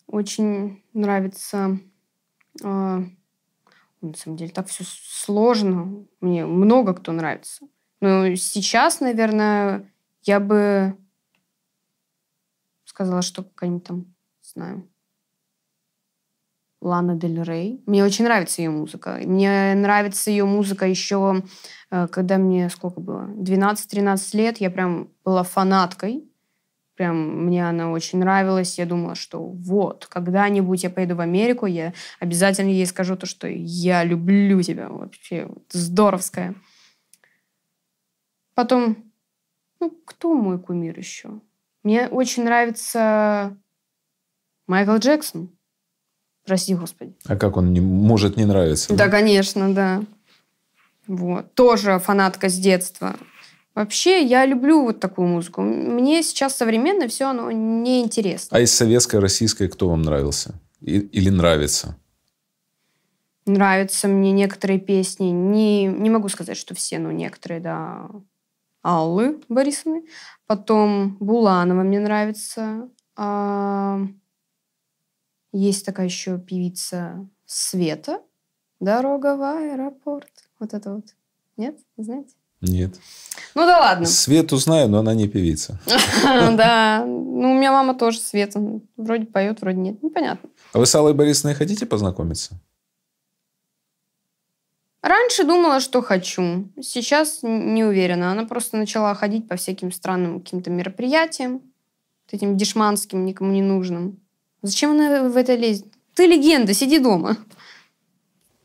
Очень нравится э, на самом деле так все сложно. Мне много кто нравится. Но сейчас, наверное, я бы сказала, что какая-нибудь там, не знаю, Лана Дель Рей. Мне очень нравится ее музыка. Мне нравится ее музыка еще, э, когда мне сколько было? 12-13 лет. Я прям была фанаткой Прям мне она очень нравилась. Я думала, что вот, когда-нибудь я поеду в Америку, я обязательно ей скажу то, что я люблю тебя. Вообще здоровская. Потом, ну, кто мой кумир еще? Мне очень нравится Майкл Джексон. Прости, Господи. А как он не, может не нравиться? Да, да? конечно, да. Вот. Тоже фанатка с детства. Вообще, я люблю вот такую музыку. Мне сейчас современно все оно неинтересно. А из советской, российской кто вам нравился? И, или нравится? Нравятся мне некоторые песни. Не, не могу сказать, что все, но некоторые, да. Аллы Борисовны. Потом Буланова мне нравится. А... Есть такая еще певица Света. Дорога в аэропорт. Вот это вот. Нет? Не знаете? Нет. Ну да ладно. Свету знаю, но она не певица. (laughs) Да. Ну, у меня мама тоже Света. Вроде поет, вроде нет. Ну, понятно. А вы с Аллой Борисовной хотите познакомиться? Раньше думала, что хочу. Сейчас не уверена. Она просто начала ходить по всяким странным каким-то мероприятиям. Этим дешманским, никому не нужным. Зачем она в это лезет? Ты легенда, сиди дома.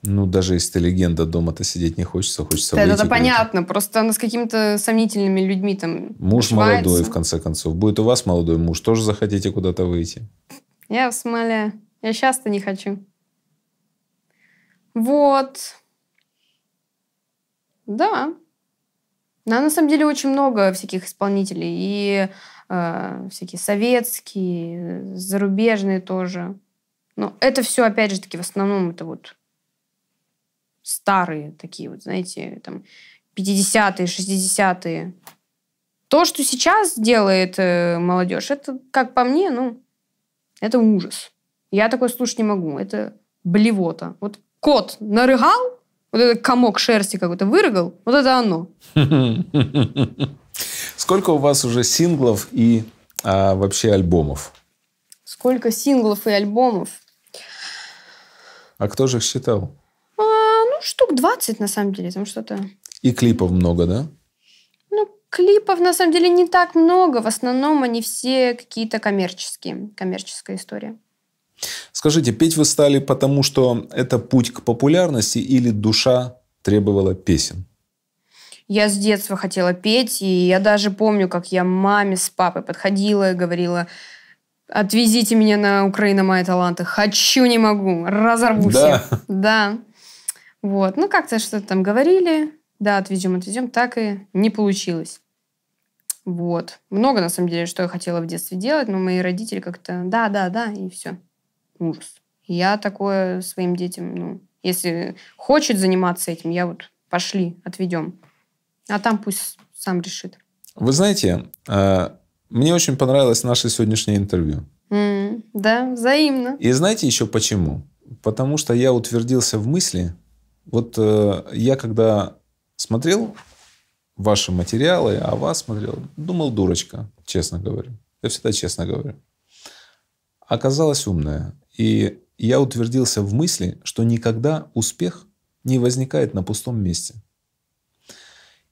Ну, даже если ты легенда, дома-то сидеть не хочется, хочется да, выйти. Это понятно, просто она с какими-то сомнительными людьми там Муж ошивается. молодой, в конце концов. Будет у вас молодой муж, тоже захотите куда-то выйти? Я в Смоле. Я сейчас то не хочу. Вот. Да. Но на самом деле очень много всяких исполнителей. И э, всякие советские, зарубежные тоже. Но это все, опять же таки, в основном это вот старые такие вот, знаете, там 50-е, 60-е. То, что сейчас делает э, молодежь, это, как по мне, ну, это ужас. Я такой слушать не могу. Это блевота. Вот кот нарыгал, вот этот комок шерсти какой-то вырыгал, вот это оно. (laughs) Сколько у вас уже синглов и а, вообще альбомов? Сколько синглов и альбомов? А кто же их считал? штук 20, на самом деле, там что-то. И клипов много, да? Ну, клипов, на самом деле, не так много. В основном они все какие-то коммерческие, коммерческая история. Скажите, петь вы стали потому, что это путь к популярности или душа требовала песен? Я с детства хотела петь, и я даже помню, как я маме с папой подходила и говорила, отвезите меня на украину мои таланты. Хочу, не могу, разорву да. всех. Да. Вот. Ну, как-то что-то там говорили. Да, отвезем, отвезем. Так и не получилось. Вот. Много, на самом деле, что я хотела в детстве делать, но мои родители как-то да, да, да, и все. Ужас. Я такое своим детям, ну, если хочет заниматься этим, я вот пошли, отведем. А там пусть сам решит. Вы знаете, а, мне очень понравилось наше сегодняшнее интервью. Mm, да, взаимно. И знаете еще почему? Потому что я утвердился в мысли, вот э, я когда смотрел ваши материалы, а вас смотрел, думал дурочка, честно говорю. Я всегда честно говорю. Оказалась умная. И я утвердился в мысли, что никогда успех не возникает на пустом месте.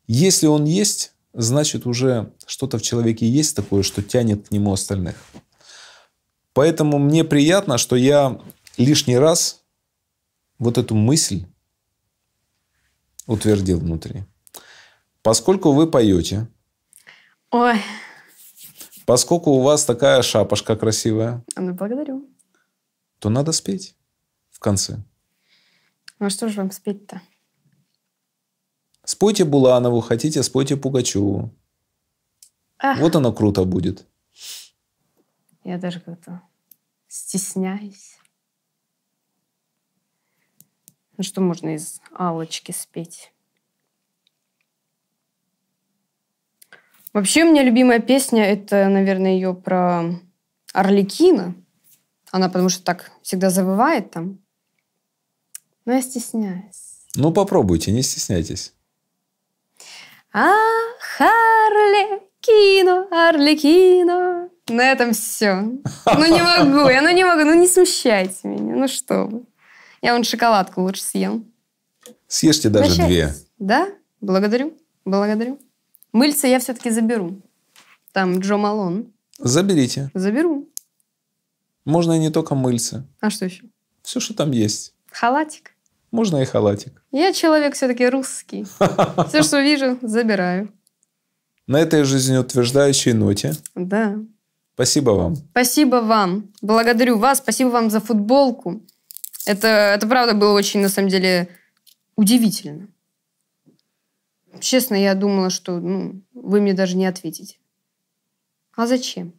Если он есть, значит уже что-то в человеке есть такое, что тянет к нему остальных. Поэтому мне приятно, что я лишний раз вот эту мысль утвердил внутри. Поскольку вы поете. Ой. Поскольку у вас такая шапошка красивая. Ну, благодарю. То надо спеть в конце. Ну, а что же вам спеть-то? Спойте Буланову, хотите, спойте Пугачеву. Ах. Вот оно круто будет. Я даже как-то стесняюсь. Ну что можно из Алочки спеть? Вообще у меня любимая песня, это, наверное, ее про Орликина. Она потому что так всегда забывает там. Но я стесняюсь. Ну попробуйте, не стесняйтесь. Ах, Орликино, Орликино. На этом все. Ну не могу, я ну не могу, ну не смущайте меня, ну что вы. Я вон шоколадку лучше съем. Съешьте даже Прощаюсь. две. Да? Благодарю. Благодарю. Мыльца я все-таки заберу. Там Джо Малон. Заберите. Заберу. Можно и не только мыльца. А что еще? Все, что там есть. Халатик. Можно и халатик. Я человек все-таки русский. (laughs) Все, что вижу, забираю. На этой жизнеутверждающей ноте. Да. Спасибо вам. Спасибо вам. Благодарю вас. Спасибо вам за футболку. Это, это правда было очень, на самом деле, удивительно. Честно, я думала, что ну, вы мне даже не ответите. А зачем?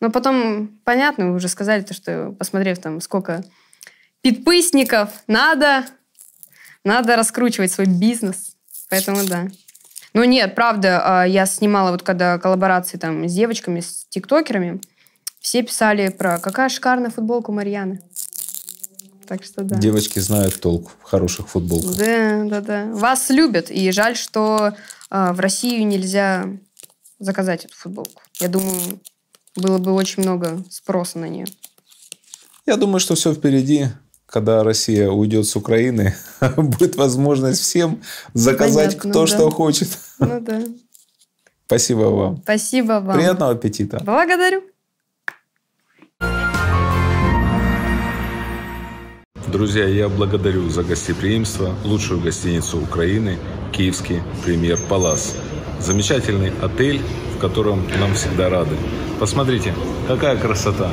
Но потом, понятно, вы уже сказали то, что посмотрев там сколько питпысников, надо, надо раскручивать свой бизнес. Поэтому да. Ну нет, правда, а, я снимала вот когда коллаборации там с девочками, с тиктокерами – все писали про «Какая шикарная футболка Марьяны». Так что да. Девочки знают толк в хороших футболках. Да, да, да. Вас любят. И жаль, что э, в Россию нельзя заказать эту футболку. Я думаю, было бы очень много спроса на нее. Я думаю, что все впереди. Когда Россия уйдет с Украины, (laughs) будет возможность всем заказать Понятно, кто ну, что хочет. Ну да. Спасибо вам. Спасибо вам. Приятного аппетита. Благодарю. Друзья, я благодарю за гостеприимство лучшую гостиницу Украины «Киевский премьер Палас». Замечательный отель, в котором нам всегда рады. Посмотрите, какая красота!